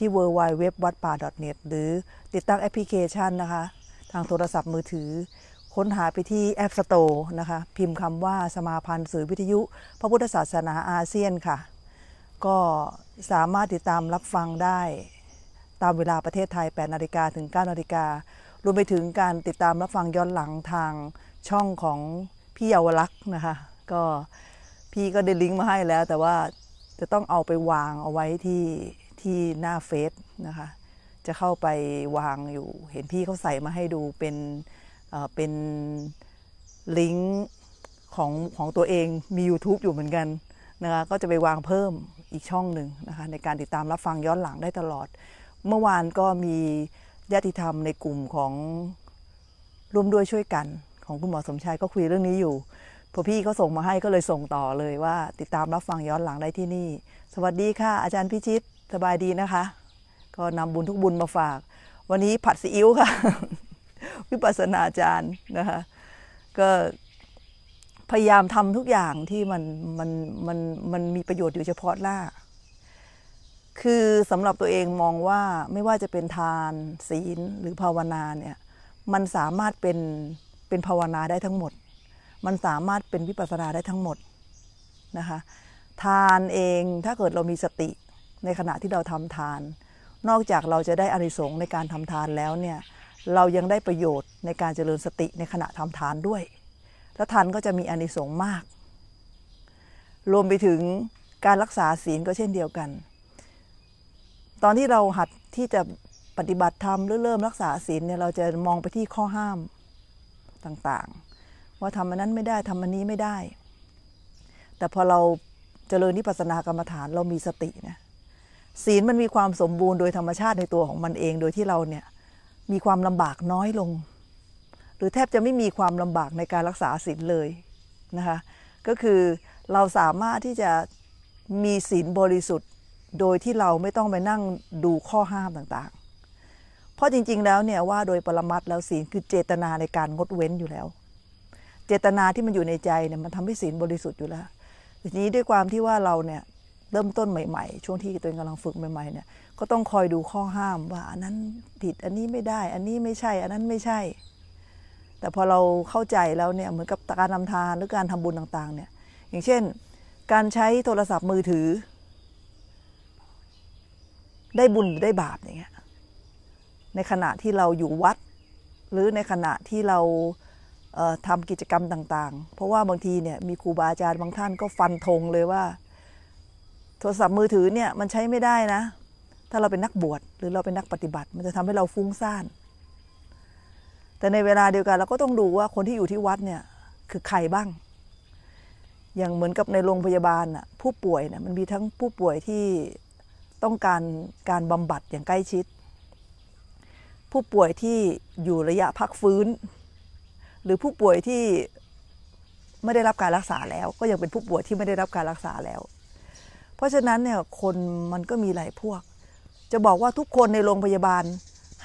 ที่ w w w วัดป่า .net หรือติดตั้งแอปพลิเคชันนะคะ ทางโทรศัพท์มือถือค้นหาไปที่แอปสโต r e นะคะ พิมพ์คำว่าสมาพันธ์สื่อวิทยุพระพุทธศาสนาอาเซียนค่ะ ก็สามารถติดตามรับฟังได้ ตามเวลาประเทศไทย 8 นาฬิกาถึง9นาฬิกา รวมไปถึงการติดตามรับฟังย้อนหลังทางช่องของพี่เยาวลักษณ์นะคะก็พี่ก็ได้ลิงก์มาให้แล้วแต่ว่าจะต้องเอาไปวางเอาไว้ที่ที่หน้าเฟซนะคะ จะเข้าไปวางอยู่ เห็นพี่เขาใส่มาให้ดูเป็นเป็นลิงก์ของของตัวเอง มี YouTube อยู่เหมือนกันนะคะ ก็จะไปวางเพิ่มอีกช่องหนึ่งนะคะในการติดตามรับฟังย้อนหลังได้ตลอด เมื่อวานก็มีญาติธรรมในกลุ่มของ ร่วมด้วยช่วยกันของคุณหมอสมชายก็คุยเรื่องนี้อยู่ พอพี่เขาส่งมาให้ก็เลยส่งต่อเลยว่า ติดตามรับฟังย้อนหลังได้ที่นี่ สวัสดีค่ะอาจารย์พิชิตสบายดีนะคะ ก็นำบุญทุกบุญมาฝาก วันนี้ผัดซีอิ๊วค่ะ วิปัสนาจารย์นะคะ ก็พยายามทำทุกอย่างที่มันมันมันมันมีประโยชน์อยู่เฉพาะหน้าคือสำหรับตัวเองมองว่าไม่ว่าจะเป็นทานศีลหรือภาวนาเนี่ย มันสามารถเป็นเป็นภาวนาได้ทั้งหมด มันสามารถเป็นวิปัสสนาได้ทั้งหมดนะคะ ทานเองถ้าเกิดเรามีสติในขณะที่เราทำทาน นอกจากเราจะได้อานิสงส์ในการทำทานแล้วเนี่ยเรายังได้ประโยชน์ในการเจริญสติในขณะทำทานด้วยแล้วทานก็จะมีอานิสงส์มาก รวมไปถึงการรักษาศีลก็เช่นเดียวกัน ตอนที่เราหัดที่จะปฏิบัติธรรมหรือเริ่มรักษาศีลเนี่ยเราจะมองไปที่ข้อห้ามต่าง ๆ ว่าทำอันนั้นไม่ได้ทำอันนี้ไม่ได้ แต่พอเราจเจริญนิพพานกรรมฐานเรามีสตินะศีลมันมีความสมบูรณ์โดยธรรมชาติในตัวของมันเอง โดยที่เราเนี่ยมีความลำบากน้อยลง หรือแทบจะไม่มีความลำบากในการรักษาศีลเลยนะคะก็คือเราสามารถที่จะมีศีลบริสุทธิ์โดยที่เราไม่ต้องไปนั่งดูข้อห้ามต่างๆ เพราะจริงๆแล้วเนี่ยว่าโดยปรมัตแล้วศีลคือเจตนาในการงดเว้นอยู่แล้ว เจตนาที่มันอยู่ในใจเนี่ยมันทำให้ศีลบริสุทธิ์อยู่แล้วทีนี้ด้วยความที่ว่าเราเนี่ยเริ่มต้นใหม่ๆ ช่วงที่ตัวเองกำลังฝึกใหม่ ๆ เนี่ย ก็ต้องคอยดูข้อห้ามว่า อันนั้นผิด อันนี้ไม่ได้ อันนี้ไม่ใช่ อันนั้นไม่ใช่ แต่พอเราเข้าใจแล้วเนี่ย เหมือนกับการนำทานหรือการทำบุญต่างๆ เนี่ย อย่างเช่น การใช้โทรศัพท์มือถือ ได้บุญหรือได้บาปอย่างเงี้ย ในขณะที่เราอยู่วัด หรือในขณะที่เราทำกิจกรรมต่าง ๆ เพราะว่าบางทีเนี่ยมีครูบาอาจารย์บางท่านก็ฟันธงเลยว่าโทรศัพท์มือถือเนี่ยมันใช้ไม่ได้นะ ถ้าเราเป็นนักบวชหรือเราเป็นนักปฏิบัติ มันจะทำให้เราฟุ้งซ่านแต่ในเวลาเดียวกัน เราก็ต้องดูว่าคนที่อยู่ที่วัดเนี่ยคือใครบ้าง อย่างเหมือนกับในโรงพยาบาลน่ะผู้ป่วยน่ะมันมีทั้งผู้ป่วยที่ต้องการการบำบัดอย่างใกล้ชิด ผู้ป่วยที่อยู่ระยะพักฟื้น หรือผู้ป่วยที่ไม่ได้รับการรักษาแล้ว ก็ยังเป็นผู้ป่วยที่ไม่ได้รับการรักษาแล้วเพราะฉะนั้นเนี่ยคนมันก็มีหลายพวก จะบอกว่าทุกคนในโรงพยาบาล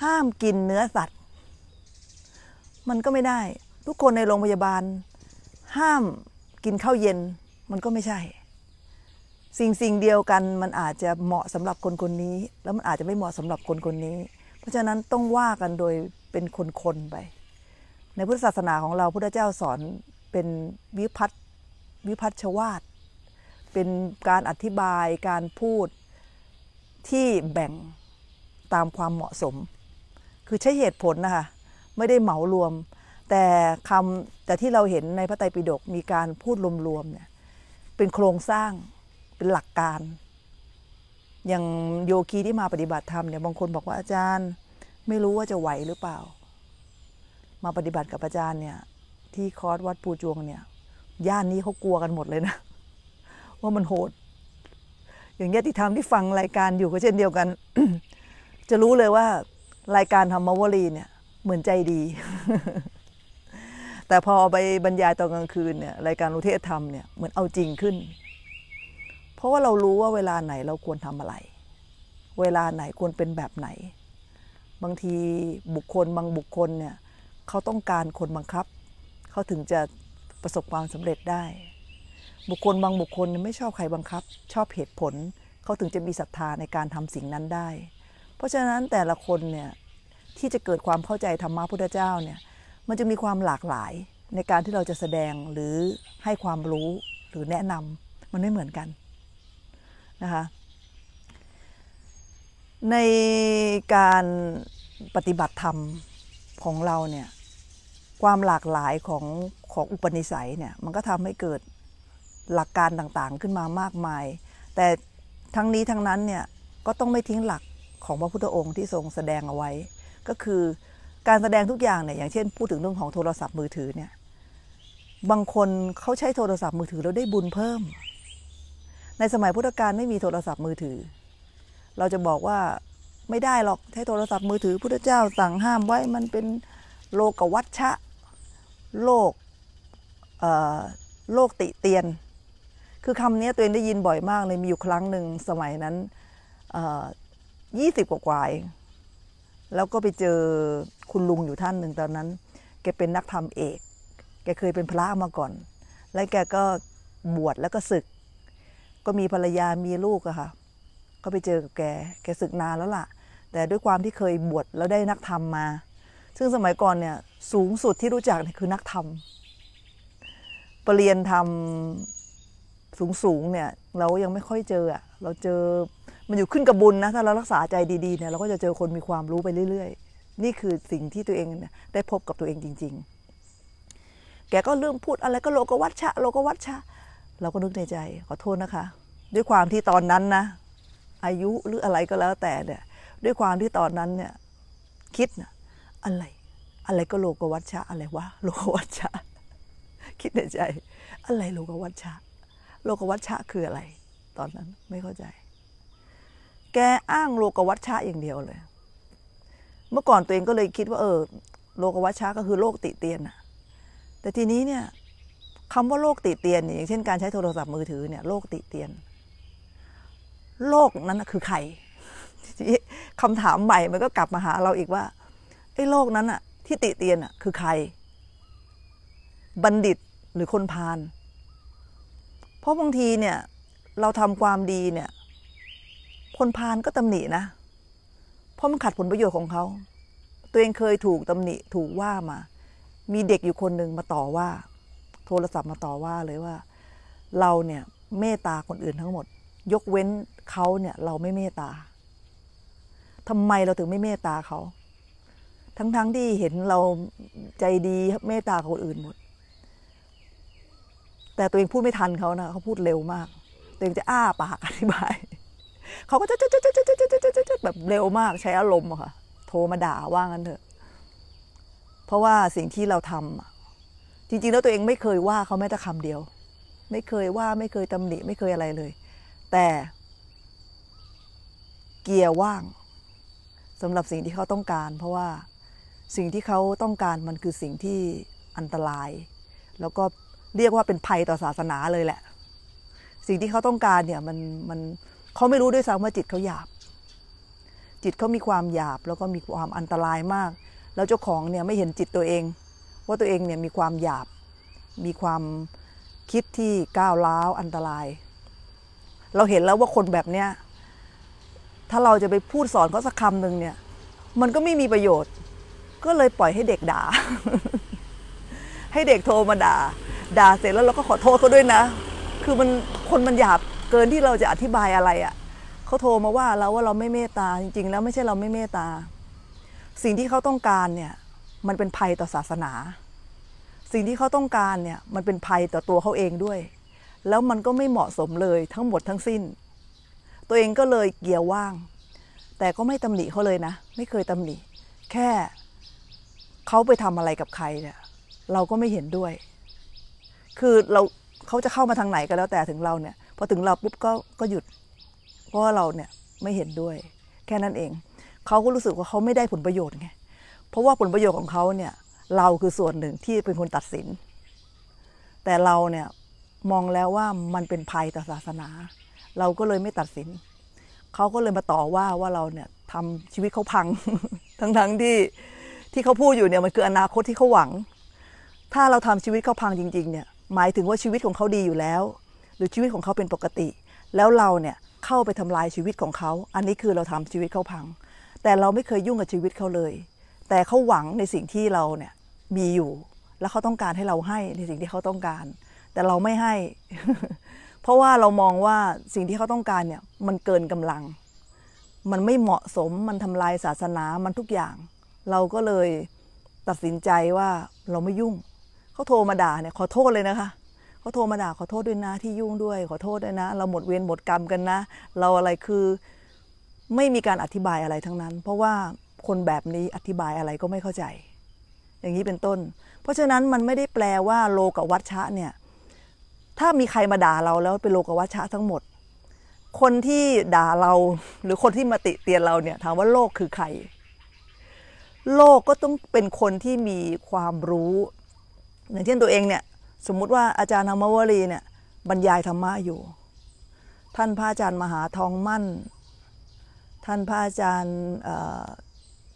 ห้ามกินเนื้อสัตว์ มันก็ไม่ได้ ทุกคนในโรงพยาบาล ห้ามกินข้าวเย็น มันก็ไม่ใช่ สิ่งสิ่งเดียวกันมันอาจจะเหมาะสำหรับคนคนนี้ แล้วมันอาจจะไม่เหมาะสำหรับคนคนนี้ เพราะฉะนั้นต้องว่ากันโดยเป็นคนๆไป ในพุทธศาสนาของเราพุทธเจ้าสอนเป็นวิพัตวิพัฒชวาตเป็นการอธิบายการพูดที่แบ่งตามความเหมาะสม คือใช้เหตุผลนะคะไม่ได้เหมารวม แต่คำแต่ที่เราเห็นในพระไตรปิฎกมีการพูดรวมๆเนี่ยเป็นโครงสร้าง เป็นหลักการ อย่างโยคีที่มาปฏิบัติธรรมเนี่ยบางคนบอกว่าอาจารย์ไม่รู้ว่าจะไหวหรือเปล่า มาปฏิบัติกับอาจารย์เนี่ยที่คอร์สวัดปูจวงเนี่ยย่านนี้เขากลัวกันหมดเลยนะว่ามันโหด อย่างญาติธรรมที่ฟังรายการอยู่ก็เช่นเดียวกัน จะรู้เลยว่า รายการธรรมวลีเนี่ยเหมือนใจดี แต่พอไปบรรยายตอนกลางคืนเนี่ยรายการรุเทศธรรมเนี่ย เหมือนเอาจริงขึ้น เพราะว่าเรารู้ว่าเวลาไหนเราควรทำอะไร เวลาไหนควรเป็นแบบไหน บางทีบุคคลบางบุคคลเนี่ยเขาต้องการคนบังคับ เขาถึงจะประสบความสำเร็จได้บุคคลบาง บุคคลไม่ชอบใครบังคับ ชอบเหตุผลเขาถึงจะมีศรัทธาในการทำสิ่งนั้นได้ เพราะฉะนั้นแต่ละคนเนี่ย ที่จะเกิดความเข้าใจธรรมะพุทธเจ้าเนี่ยมันจะมีความหลากหลายในการที่เราจะแสดงหรือให้ความรู้หรือแนะนำมันไม่เหมือนกัน นะคะในการปฏิบัติธรรมของเราเนี่ยความหลากหลายของของอุปนิสัยเนี่ยมันก็ทำให้เกิดหลักการต่างๆขึ้นมามากมาย แต่ ทั้งนี้ ทั้งนั้นเนี่ย ก็ต้องไม่ทิ้งหลักของพระพุทธองค์ที่ทรง แสดงเอาไว้ ก็คือการแสดงทุกอย่างเนี่ยอย่างเช่นพูดถึงเรื่องของโทรศัพท์มือถือเนี่ย บางคนเขาใช้โทรศัพท์มือถือ แล้วได้บุญเพิ่ม ในสมัยพุทธกาลไม่มีโทรศัพท์มือถือ เราจะบอกว่าไม่ได้หรอกใช้โทรศัพท์มือถือพุทธเจ้าสั่งห้ามไว้มันเป็นโลกวัชชะโลกโลกติเตียนคือคำนี้ตัวเองได้ยินบ่อยมาก เลยมีอยู่ครั้งหนึ่งสมัยนั้นยี่สิบกว่าแล้วก็ไปเจอคุณลุงอยู่ท่านหนึ่งตอนนั้น แกเป็นนักธรรมเอก แกเคยเป็นพระมาก่อน แล้วแกก็บวชแล้วก็ศึก ก็มีภรรยา มีลูกอะค่ะ ก็ไปเจอกับแก แกศึกนานแล้วล่ะ แต่ด้วยความที่เคยบวชแล้วได้นักธรรมมา ซึ่งสมัยก่อนเนี่ยสูงสุดที่รู้จักคือนักธรรม ปรริยนธรรมสูงๆเนี่ยเรายังไม่ค่อยเจออะเราเจอมันอยู่ขึ้นกับบุญนะ ถ้าเรารักษาใจดีๆเนี่ยเราก็จะเจอคนมีความรู้ไปเรื่อย ๆ นี่คือสิ่งที่ตัวเองได้พบกับตัวเองจริง ๆ แกก็เริ่มพูดอะไรก็โลกวัชชะโลกวัชชะ เราก็นึกในใจขอโทษนะคะ ด้วยความที่ตอนนั้นนะอายุหรืออะไรก็แล้วแต่เนี่ยด้วยความที่ตอนนั้นเนี่ยคิดนะอะไรอะไรก็โลกวัชชะอะไรวะโลกวัชชะคิดในใจ อะไรโลกวัชชะโลกวัชชะคืออะไร ตอนนั้นไม่เข้าใจ แกอ้างโลกวัชชะอย่างเดียวเลย เมื่อก่อนตัวเองก็เลยคิดว่า เออโลกวัชชะก็คือโลกติเตียนน่ะ แต่ทีนี้เนี่ยคำว่าโลกติเตียนอย่างเช่นการใช้โทรศัพท์มือถือเนี่ย โลกติเตียน โลกนั้นคือใคร คำถามใหม่มันก็กลับมาหาเราอีกว่าไอ้โลกนั้นอะที่ติเตียนอะคือใคร บัณฑิตหรือคนพาลเพราะบางทีเนี่ยเราทำความดีเนี่ย คนพาลก็ตำหนินะ เพราะมันขัดผลประโยชน์ของเขา ตัวเองเคยถูกตำหนิถูกว่ามา มีเด็กอยู่คนหนึ่งมาต่อว่า โทรศัพท์มาต่อว่าเลยว่า เราเนี่ยเมตตาคนอื่นทั้งหมด ยกเว้นเขาเนี่ย เราไม่เมตตาทำไมเราถึงไม่เมตตาเขาทั้งๆที่เห็นเราใจดีเมตตาคนอื่นหมดแต่ตัวเองพูดไม่ทันเขานะเขาพูดเร็วมากตัวเองจะอ้าปากอธิบาย เขาก็จะจะจะจะจะจะจะแบบเร็วมาก ใช้อารมณ์อะค่ะโทรมาด่าว่างั้นเถอะเพราะว่าสิ่งที่เราทำจริงๆ แล้วตัวเองไม่เคยว่าเขาแม้แต่คำเดียว ไม่เคยว่าไม่เคยตำหนิ ไม่เคยอะไรเลย แต่ เกียร์ว่าง สำหรับสิ่งที่เขาต้องการเพราะว่าสิ่งที่เขาต้องการมันคือสิ่งที่อันตราย แล้วก็เรียกว่าเป็นภัยต่อศาสนาเลยแหละ สิ่งที่เขาต้องการเนี่ยมันมันเขาไม่รู้ด้วยซ้ำว่าจิตเขาหยาบ จิตเขามีความหยาบแล้วก็มีความอันตรายมาก แล้วเจ้าของเนี่ยไม่เห็นจิตตัวเอง ว่าตัวเองเนี่ยมีความหยาบ มีความคิดที่ก้าวร้าวอันตราย เราเห็นแล้วว่าคนแบบเนี้ย ถ้าเราจะไปพูดสอนเขาสักคำหนึ่งเนี่ย มันก็ไม่มีประโยชน์ ก็เลยปล่อยให้เด็กด่า ให้เด็กโทรมาด่าด่าเสร็จแล้วเราก็ขอโทษเขาด้วยนะ คือมันคนมันหยาบเกินที่เราจะอธิบายอะไรอะ่ะ เขาโทรมาว่าเราว่าเราไม่เมตตาจริงๆแล้วไม่ใช่เราไม่เมตตา สิ่งที่เขาต้องการเนี่ยมันเป็นภัยต่อศาสนา สิ่งที่เขาต้องการเนี่ย มันเป็นภัยต่อตัวเขาเองด้วย แล้วมันก็ไม่เหมาะสมเลยทั้งหมดทั้งสิ้น ตัวเองก็เลยเกียร์ว่าง แต่ก็ไม่ตำหนิเขาเลยนะ ไม่เคยตำหนิแค่เขาไปทำอะไรกับใครเนี่ยเราก็ไม่เห็นด้วยคือเราเขาจะเข้ามาทางไหนก็แล้วแต่ถึงเราเนี่ยพอถึงเราปุ๊บก็ก็หยุด เพราะว่าเราเนี่ยไม่เห็นด้วย แค่นั้นเอง เขาก็รู้สึกว่าเขาไม่ได้ผลประโยชน์ไงเพราะว่าผลประโยชน์ของเขาเนี่ยเราคือส่วนหนึ่งที่เป็นคนตัดสิน แต่เราเนี่ยมองแล้วว่ามันเป็นภัยต่อศาสนา เราก็เลยไม่ตัดสินเขาก็เลยมาต่อว่าว่าเราเนี่ยทำชีวิตเขาพังทั้งทั้งที่ที่เขาพูดอยู่เนี่ยมันคืออนาคตที่เขาหวัง ถ้าเราทำชีวิตเขาพังจริงๆเนี่ยหมายถึงว่าชีวิตของเขาดีอยู่แล้ว หรือชีวิตของเขาเป็นปกติ แล้วเราเนี่ยเข้าไปทำลายชีวิตของเขา อันนี้คือเราทำชีวิตเขาพัง แต่เราไม่เคยยุ่งกับชีวิตเขาเลย แต่เขาหวังในสิ่งที่เราเนี่ยมีอยู่แล้วเขาต้องการให้เราให้ในสิ่งที่เขาต้องการ แต่เราไม่ให้ เพราะว่าเรามองว่าสิ่งที่เขาต้องการเนี่ยมันเกินกำลัง มันไม่เหมาะสมมันทำลายศาสนามันทุกอย่าง เราก็เลยตัดสินใจว่าเราไม่ยุ่งเขาโทรมาด่าเนี่ยขอโทษเลยนะคะ เขาโทรมาด่า ขอโทษด้วยนะที่ยุ่งด้วย ขอโทษด้วยนะ เราหมดเวรหมดกรรมกันนะ เราอะไรคือไม่มีการอธิบายอะไรทั้งนั้น เพราะว่าคนแบบนี้อธิบายอะไรก็ไม่เข้าใจ อย่างนี้เป็นต้น เพราะฉะนั้นมันไม่ได้แปลว่าโลกวัชชะเนี่ยถ้ามีใครมาด่าเราแล้ว เป็นโลกวัชชะทั้งหมด คนที่ด่าเราหรือคนที่มาติเตียนเราเนี่ยถามว่าโลกคือใคร โลกก็ต้องเป็นคนที่มีความรู้อย่างเช่นตัวเองเนี่ย สมมุติว่าอาจารย์ธรรมวรีเนี่ยบรรยายธรรมะอยู่ ท่านพระอาจารย์มหาทองมั่น ท่านพระอาจารย์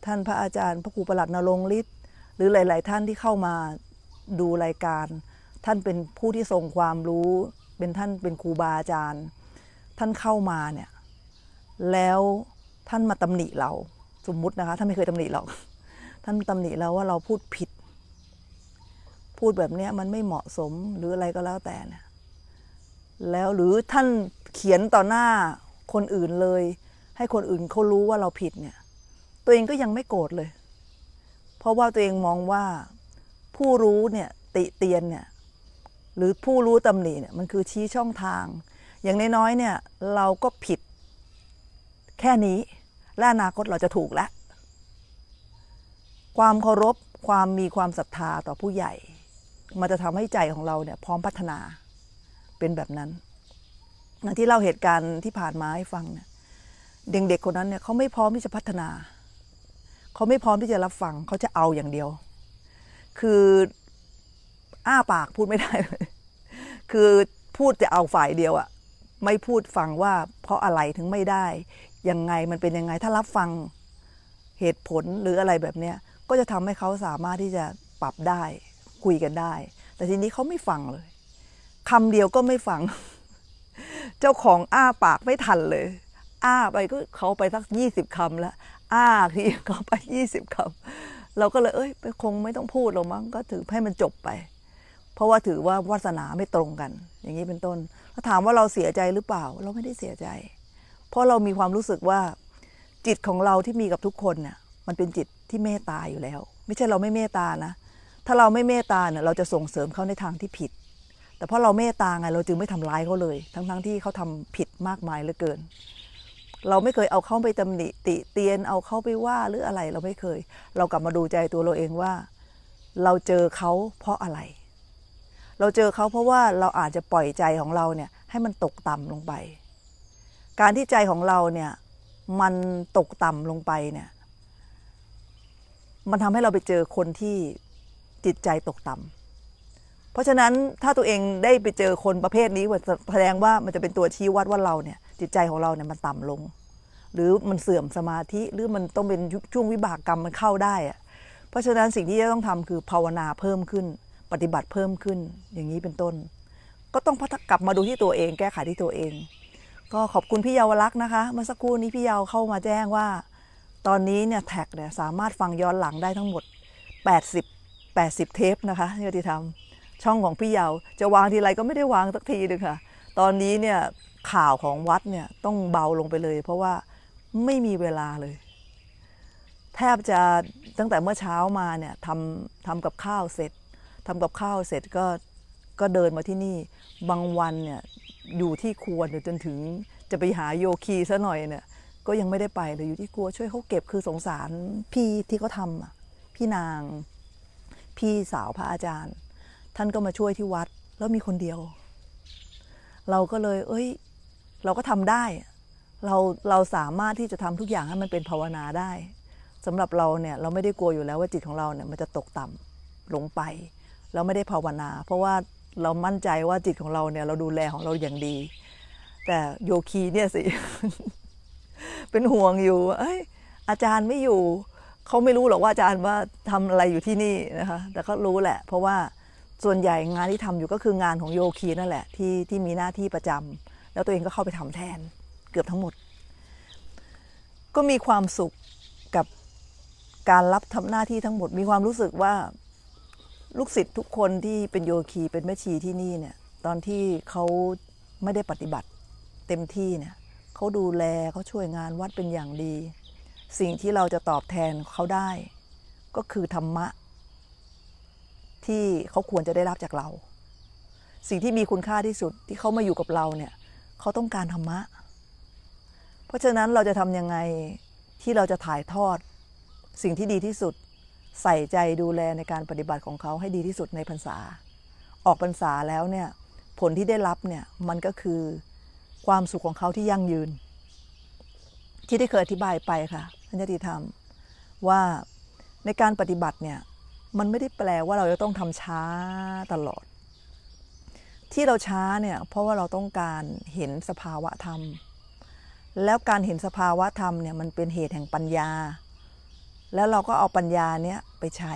ท่านพระอาจารย์ พระครูประหลัดนรงฤทธิ์หรือหลาย ๆ ท่านที่เข้ามาดูรายการ ท่านเป็นผู้ที่ทรงความรู้เป็นท่านเป็นครูบาอาจารย์ ท่านเข้ามาเนี่ยแล้วท่านมาตำหนิเราสมมุตินะคะท่านไม่เคยตำหนิหรอกท่านตำหนิเราว่าเราพูดผิดพูดแบบนี้มันไม่เหมาะสมหรืออะไรก็แล้วแต่นะแล้วหรือท่านเขียนต่อหน้าคนอื่นเลย ให้คนอื่นเขารู้ว่าเราผิดเนี่ย ตัวเองก็ยังไม่โกรธเลย เพราะว่าตัวเองมองว่าผู้รู้เนี่ย ติเตียนเนี่ยหรือผู้รู้ตำหนิเนี่ยมันคือชี้ช่องทาง อย่างน้อยๆ เนี่ยเราก็ผิดแค่นี้ และอนาคตเราจะถูกแล้วความเคารพความมีความศรัทธาต่อผู้ใหญ่มันจะทำให้ใจของเราเนี่ยพร้อมพัฒนาเป็นแบบนั้นอย่างที่เล่าเหตุการณ์ที่ผ่านมาให้ฟังเนี่ยเด็กๆคนนั้นเนี่ย เขาไม่พร้อมที่จะพัฒนา เขาไม่พร้อมที่จะรับฟังเขาจะเอาอย่างเดียว คืออ้าปากพูดไม่ได้คือพูดจะเอาฝ่ายเดียวอะไม่พูดฟังว่าเพราะอะไรถึงไม่ได้ยังไงมันเป็นยังไงถ้ารับฟังเหตุผลหรืออะไรแบบเนี้ยก็จะทำให้เขาสามารถที่จะปรับได้คุยกันได้ แต่ทีนี้เขาไม่ฟังเลยคำเดียวก็ไม่ฟัง เจ้าของอ้าปากไม่ทันเลย อ้าไปก็เขาไปสักยี่สิบคำแล้ว อ้าทีเขาไปยี่สิบคำเราก็เลย เอ้ยคงไม่ต้องพูดหรอกมั้งก็ถือให้มันจบไป เพราะว่าถือว่าวาสนาไม่ตรงกัน อย่างนี้เป็นต้นถ้าถามว่าเราเสียใจหรือเปล่า เราไม่ได้เสียใจ เพราะเรามีความรู้สึกว่า จิตของเราที่มีกับทุกคนน่ะมันเป็นจิตที่เมตตาอยู่แล้ว ไม่ใช่เราไม่เมตตานะถ้าเราไม่เมตตาเนี่ยเราจะส่งเสริมเขาในทางที่ผิด แต่เพราะเราเมตตาไงเราจึงไม่ทำร้ายเขาเลย ทั้งๆทที่เขาทำผิดมากมายเหลือเกิน เราไม่เคยเอาเข้าไปตำหนิติเตียนเอาเข้าไปว่าหรืออะไรเราไม่เคย เรากลับมาดูใจตัวเราเองว่า เราเจอเขา เพราะอะไร เราเจอเขาเพราะว่าเราอาจจะปล่อยใจของเราเนี่ยให้มันตกต่ำลงไป การที่ใจของเราเนี่ยมันตกต่ำลงไปเนี่ย มันทำให้เราไปเจอคนที่จิตใจตกต่ำ เพราะฉะนั้นถ้าตัวเองได้ไปเจอคนประเภทนี้แสดงว่ามันจะเป็นตัวชี้วัดว่าเราเนี่ย จิตใจของเราเนี่ยมันต่ำลง หรือมันเสื่อมสมาธิหรือมันต้องเป็นช่วงวิบากกรรมมันเข้าได้อะเพราะฉะนั้นสิ่งที่จะต้องทำคือภาวนาเพิ่มขึ้นปฏิบัติเพิ่มขึ้นอย่างนี้เป็นต้น ก็ต้องพัฒกลับมาดูที่ตัวเองแก้ไขที่ตัวเอง ก็ขอบคุณพี่เยาวรักษ์นะคะเมื่อสักครู่นี้พี่เยาวเข้ามาแจ้งว่า ตอนนี้เนี่ยแท็กเนี่ยสามารถฟังย้อนหลังได้ทั้งหมด 80 80 เทปนะคะ ที่เราทำช่องของพี่เยาจะวางทีไรก็ไม่ได้วางสักทีเลยค่ะตอนนี้เนี่ยข่าวของวัดเนี่ยต้องเบาลงไปเลย เพราะว่าไม่มีเวลาเลย แทบจะตั้งแต่เมื่อเช้ามาเนี่ยทำทำกับข้าวเสร็จทำกับข้าวเสร็จก็ก็เดินมาที่นี่บางวันเนี่ยอยู่ที่ครัวจนถึงจะไปหาโยคีซะหน่อยเนี่ยก็ยังไม่ได้ไปเลยอยู่ที่ครัวช่วยเขาเก็บคือสงสารพี่ที่เขาทำพี่นางพี่สาวพระอาจารย์ ท่านก็มาช่วยที่วัดแล้วมีคนเดียว เราก็เลย เอ้ยเราก็ทำได้เราเราสามารถที่จะทำทุกอย่างให้มันเป็นภาวนาได้ สำหรับเราเนี่ย เราไม่ได้กลัวอยู่แล้วว่าจิตของเราเนี่ย มันจะตกต่ำลงไป เราไม่ได้ภาวนา เพราะว่าเรามั่นใจว่าจิตของเราเนี่ย เราดูแลของเราอย่างดี แต่โยคีเนี่ยสิ เป็นห่วงอยู่ เอ้ยอาจารย์ไม่อยู่เขาไม่รู้หรอกว่าอาจารย์ว่าทำอะไรอยู่ที่นี่นะคะ แต่ก็รู้แหละ เพราะว่าส่วนใหญ่งานที่ทำอยู่ก็คืองานของโยคีนั่นแหละที่ที่มีหน้าที่ประจำ แล้วตัวเองก็เข้าไปทำแทนเกือบทั้งหมด ก็มีความสุขกับการรับทำหน้าที่ทั้งหมด มีความรู้สึกว่า ลูกศิษย์ทุกคนที่เป็นโยคีเป็นแม่ชีที่นี่เนี่ย ตอนที่เขาไม่ได้ปฏิบัติเต็มที่เนี่ยเขาดูแลเขาช่วยงานวัดเป็นอย่างดีสิ่งที่เราจะตอบแทนเขาได้ ก็คือธรรมะ ที่เขาควรจะได้รับจากเรา สิ่งที่มีคุณค่าที่สุดที่เขามาอยู่กับเราเนี่ย เขาต้องการธรรมะ เพราะฉะนั้นเราจะทำยังไงที่เราจะถ่ายทอด สิ่งที่ดีที่สุดใส่ใจดูแลในการปฏิบัติของเขาให้ดีที่สุดในพรรษา ออกพรรษาแล้วเนี่ยผลที่ได้รับเนี่ยมันก็คือความสุขของเขาที่ยั่งยืน ที่ได้เคยอธิบายไปค่ะญติธรรมว่าในการปฏิบัติเนี่ยมันไม่ได้แปลว่าเราจะต้องทำช้าตลอด ที่เราช้าเนี่ย เพราะว่าเราต้องการเห็นสภาวะธรรม แล้วการเห็นสภาวะธรรมเนี่ยมันเป็นเหตุแห่งปัญญา แล้วเราก็เอาปัญญาเนี้ยไปใช้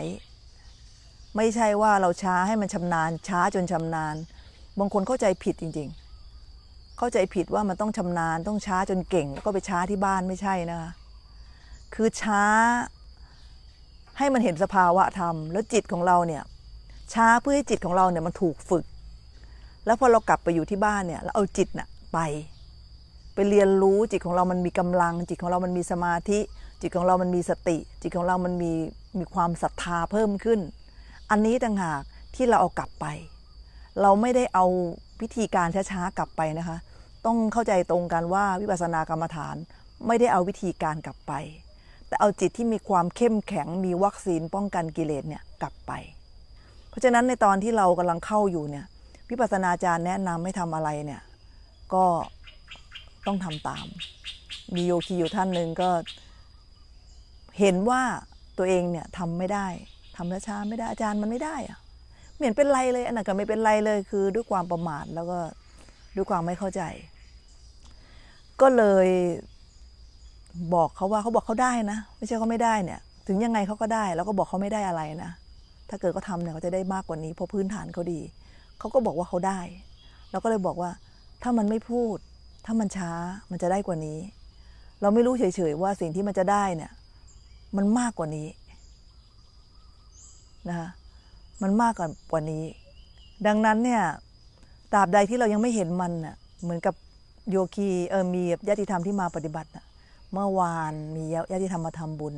ไม่ใช่ว่าเราช้าให้มันชำนาญช้าจนชำนาญบางคนเข้าใจผิดจริงๆ เข้าใจผิดว่ามันต้องชำนาญต้องช้าจนเก่ง แล้วก็ไปช้าที่บ้านไม่ใช่นะคะคือช้าให้มันเห็นสภาวะธรรม แล้วจิตของเราเนี่ย ช้าเพื่อให้จิตของเราเนี่ยมันถูกฝึก แล้วพอเรากลับไปอยู่ที่บ้านเนี่ยเราเอาจิตน่ะไป ไปเรียนรู้จิตของเรามันมีกำลัง จิตของเรามันมีสมาธิ จิตของเรามันมีสติ จิตของเรามันมีมีความศรัทธาเพิ่มขึ้น อันนี้ต่างหากที่เราเอากลับไป เราไม่ได้เอาพิธีการช้าๆกลับไปนะคะ ต้องเข้าใจตรงกันว่าวิปัสสนากรรมฐานไม่ได้เอาวิธีการกลับไปแต่เอาจิตที่มีความเข้มแข็งมีวัคซีนป้องกันกิเลสเนี่ยกลับไป เพราะฉะนั้นในตอนที่เรากำลังเข้าอยู่เนี่ยพิปัสนาจารย์แนะนำให้ทำอะไรเนี่ย ก็ต้องทำตาม มีโยคีอยู่ท่านหนึ่งก็เห็นว่าตัวเองเนี่ยทำไม่ได้ทำช้าไม่ได้อาจารย์มันไม่ได้อะเหมือนเป็นไรเลยอันนั้นก็ไม่เป็นไรเลยคือด้วยความประมาทแล้วก็ด้วยความไม่เข้าใจ ก็เลยบอกเขาว่าเขาบอกเขาได้นะไม่ใช่เขาไม่ได้เนี่ย ถึงยังไงเขาก็ได้ แล้วก็บอกเขาไม่ได้อะไรนะถ้าเกิดเขาทำเนี่ยเขาจะได้มากกว่านี้เพราะพื้นฐานเขาดีเขาก็บอกว่าเขาได้เราก็เลยบอกว่า ถ้ามันไม่พูด ถ้ามันช้ามันจะได้กว่านี้ เราไม่รู้เฉยๆว่าสิ่งที่มันจะได้เนี่ย มันมากกว่านี้นะคะมันมากกว่านี้ ดังนั้นเนี่ยตราบใดที่เรายังไม่เห็นมันน่ะ เหมือนกับโยคีเออมีญาติธรรมที่มาปฏิบัติน่ะเมื่อวานมีญาติธรรมมาทำบุญ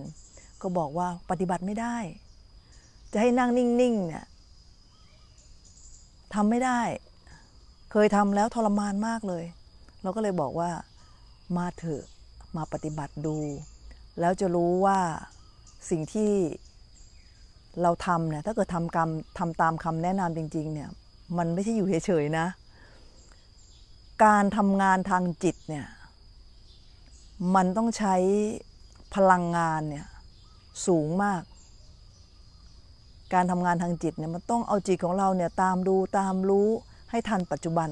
ก็บอกว่าปฏิบัติไม่ได้ จะให้นั่งนิ่งๆเนี่ยทำไม่ได้ เคยทำแล้วทรมานมากเลย เราก็เลยบอกว่ามาเถอะมาปฏิบัติดู แล้วจะรู้ว่าสิ่งที่เราทำเนี่ย ถ้าเกิดทำกรรมทำตามคำแนะนำจริง ๆ เนี่ย มันไม่ใช่อยู่เฉยๆนะ การทำงานทางจิตเนี่ยมันต้องใช้พลังงานเนี่ยสูงมาก การทำงานทางจิตเนี่ยมันต้องเอาจิตของเราเนี่ยตามดูตามรู้ให้ทันปัจจุบัน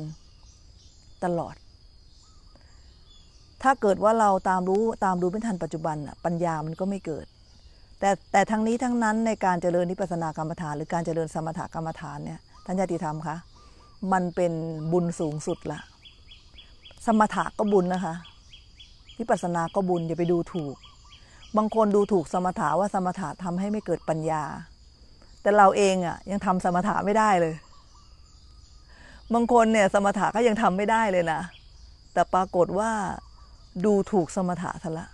ตลอด ถ้าเกิดว่าเราตามรู้ตามดูไม่ทันปัจจุบันปัญญามันก็ไม่เกิด แต่แต่ทั้งนี้ทั้งนั้นในการเจริญนิพพานากรรมฐานหรือการเจริญสมถกรรมฐานเนี่ยท่านญาติธรรมคะมันเป็นบุญสูงสุดละสมถะก็บุญนะคะวิปัสสนาก็บุญอย่าไปดูถูก บางคนดูถูกสมถะว่าสมถะทำให้ไม่เกิดปัญญา แต่เราเองอะ่ะยังทำสมถะไม่ได้เลย บางคนเนี่ยสมถะก็ยังทำไม่ได้เลยนะ แต่ปรากฏว่าดูถูกสมถะทะละ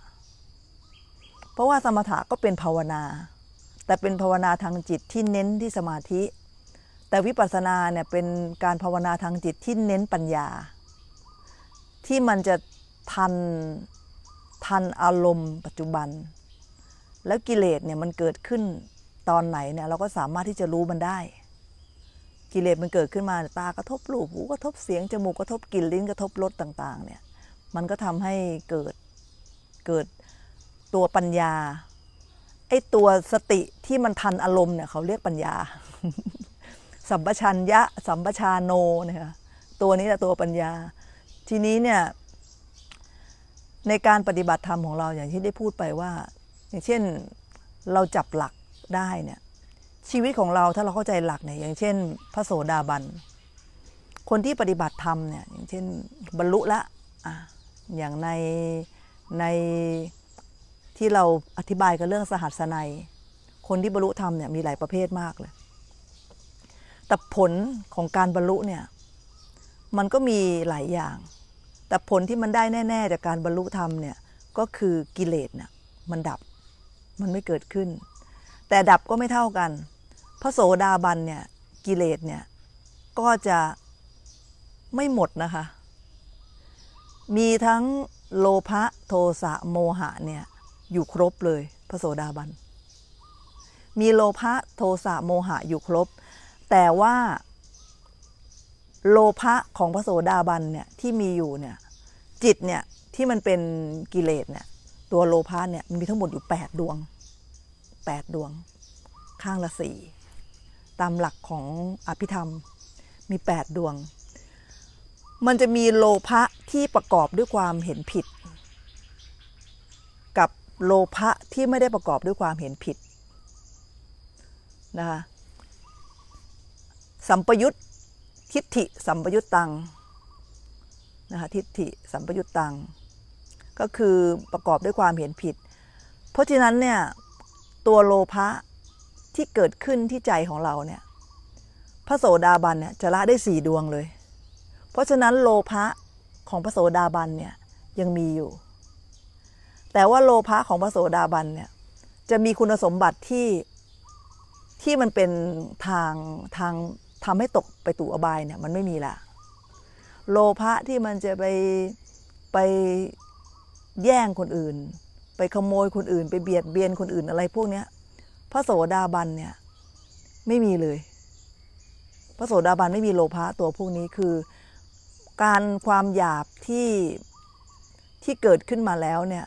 เพราะว่าสมถะก็เป็นภาวนา แต่เป็นภาวนาทางจิตที่เน้นที่สมาธิ แต่วิปัสสนาเนี่ยเป็นการภาวนาทางจิตที่เน้นปัญญา ที่มันจะทันทันอารมณ์ปัจจุบัน แล้วกิเลสเนี่ยมันเกิดขึ้นตอนไหนเนี่ย เราก็สามารถที่จะรู้มันได้ กิเลสมันเกิดขึ้นมาตากระทบรูปหูกระทบเสียงจมูกกระทบกลิ่นลิ้นกระทบรสต่างๆเนี่ย มันก็ทำให้เกิดเกิดตัวปัญญาไอ้ตัวสติที่มันทันอารมณ์เนี่ยเขาเรียกปัญญา สัมปชัญญะสัมปชาโนนะคะตัวนี้แหละตัวปัญญา ทีนี้เนี่ยในการปฏิบัติธรรมของเราอย่างที่ได้พูดไปว่า อย่างเช่นเราจับหลักได้เนี่ย ชีวิตของเราถ้าเราเข้าใจหลักเนี่ยอย่างเช่น พระโสดาบันคนที่ปฏิบัติธรรมเนี่ยอย่างเช่น บรรลุละอ่ะอย่างในในที่เราอธิบายกันเรื่องสหัสนัย คนที่บรรลุธรรมเนี่ยมีหลายประเภทมากเลย แต่ผลของการบรรลุเนี่ย มันก็มีหลายอย่างแต่ผลที่มันได้แน่ ๆจากการบรรลุธรรมเนี่ยก็คือกิเลสน่ะมันดับมันไม่เกิดขึ้น แต่ดับก็ไม่เท่ากันพระโสดาบันเนี่ยกิเลสเนี่ยก็จะไม่หมดนะคะ มีทั้งโลภะโทสะโมหะเนี่ยอยู่ครบเลยพระโสดาบัน มีโลภะโทสะโมหะอยู่ครบ แต่ว่าโลภะของพระโสดาบันเนี่ยที่มีอยู่เนี่ย จิตเนี่ยที่มันเป็นกิเลสเนี่ย ตัวโลภะเนี่ยมัน มีทั้งหมดอยู่ 8 ดวง 8ดวง ข้างละสี่ตามหลักของอภิธรรมมี 8 ดวง มันจะมีโลภะที่ประกอบด้วยความเห็นผิด กับโลภะที่ไม่ได้ประกอบด้วยความเห็นผิดนะคะสัมปยุตทิฏฐิสัมปยุตตัง นะคะทิฏฐิสัมปยุตตัง ก็คือประกอบด้วยความเห็นผิด เพราะฉะนั้นเนี่ยตัวโลภะที่เกิดขึ้นที่ใจของเราเนี่ยพระโสดาบันเนี่ยจะละได้สี่ดวงเลย เพราะฉะนั้นโลภะของพระโสดาบันเนี่ยยังมีอยู่ แต่ว่าโลภะของพระโสดาบันเนี่ยจะมีคุณสมบัติที่ที่มันเป็นทางทางทำให้ตกไปตู่อบายเนี่ยมันไม่มีละโลภะที่มันจะไปไปแย่งคนอื่น ไปขโมยคนอื่น ไปเบียดเบียนคนอื่นอะไรพวกเนี้ยพระโสดาบันเนี่ยไม่มีเลย พระโสดาบันไม่มีโลภะตัวพวกนี้คือ การความหยาบที่ที่เกิดขึ้นมาแล้วเนี่ย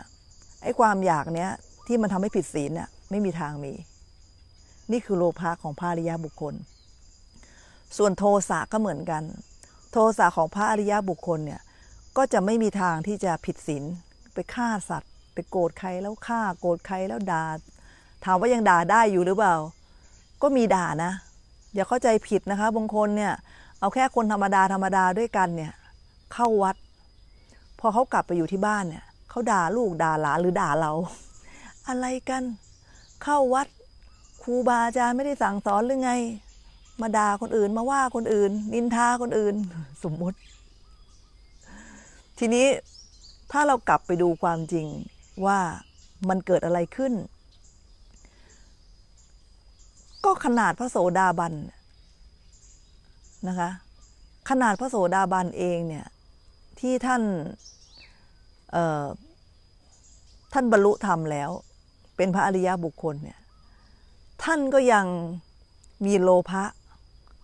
ไอ้ความอยากเนี้ยที่มันทำให้ผิดศีลเนี่ย ไม่มีทางมี นี่คือโลภะของภาริยาบุคคลส่วนโทสะก็เหมือนกัน โทสะของพระอริยบุคคลเนี่ยก็จะไม่มีทางที่จะผิดศีลไปฆ่าสัตว์ไปโกรธใครแล้วฆ่าโกรธใครแล้วด่าถามว่ายังด่าได้อยู่หรือเปล่า ก็มีด่านะ อย่าเข้าใจผิดนะคะบางคนเนี่ยเอาแค่คนธรรมดาธรรมดาด้วยกันเนี่ยเข้าวัด พอเขากลับไปอยู่ที่บ้านเนี่ยเขาด่าลูกด่าหลานหรือด่าเรา อะไรกันเข้าวัดครูบาอาจารย์ไม่ได้สั่งสอนหรือไงมาด่าคนอื่นมาว่าคนอื่น นินทาคนอื่นสมมุติ ทีนี้ถ้าเรากลับไปดูความจริงว่ามันเกิดอะไรขึ้น ก็ขนาดพระโสดาบันนะคะ ขนาดพระโสดาบันเองเนี่ย ที่ท่านท่านบรรลุธรรมแล้ว เป็นพระอริยบุคคลเนี่ย ท่านก็ยังมีโลภะ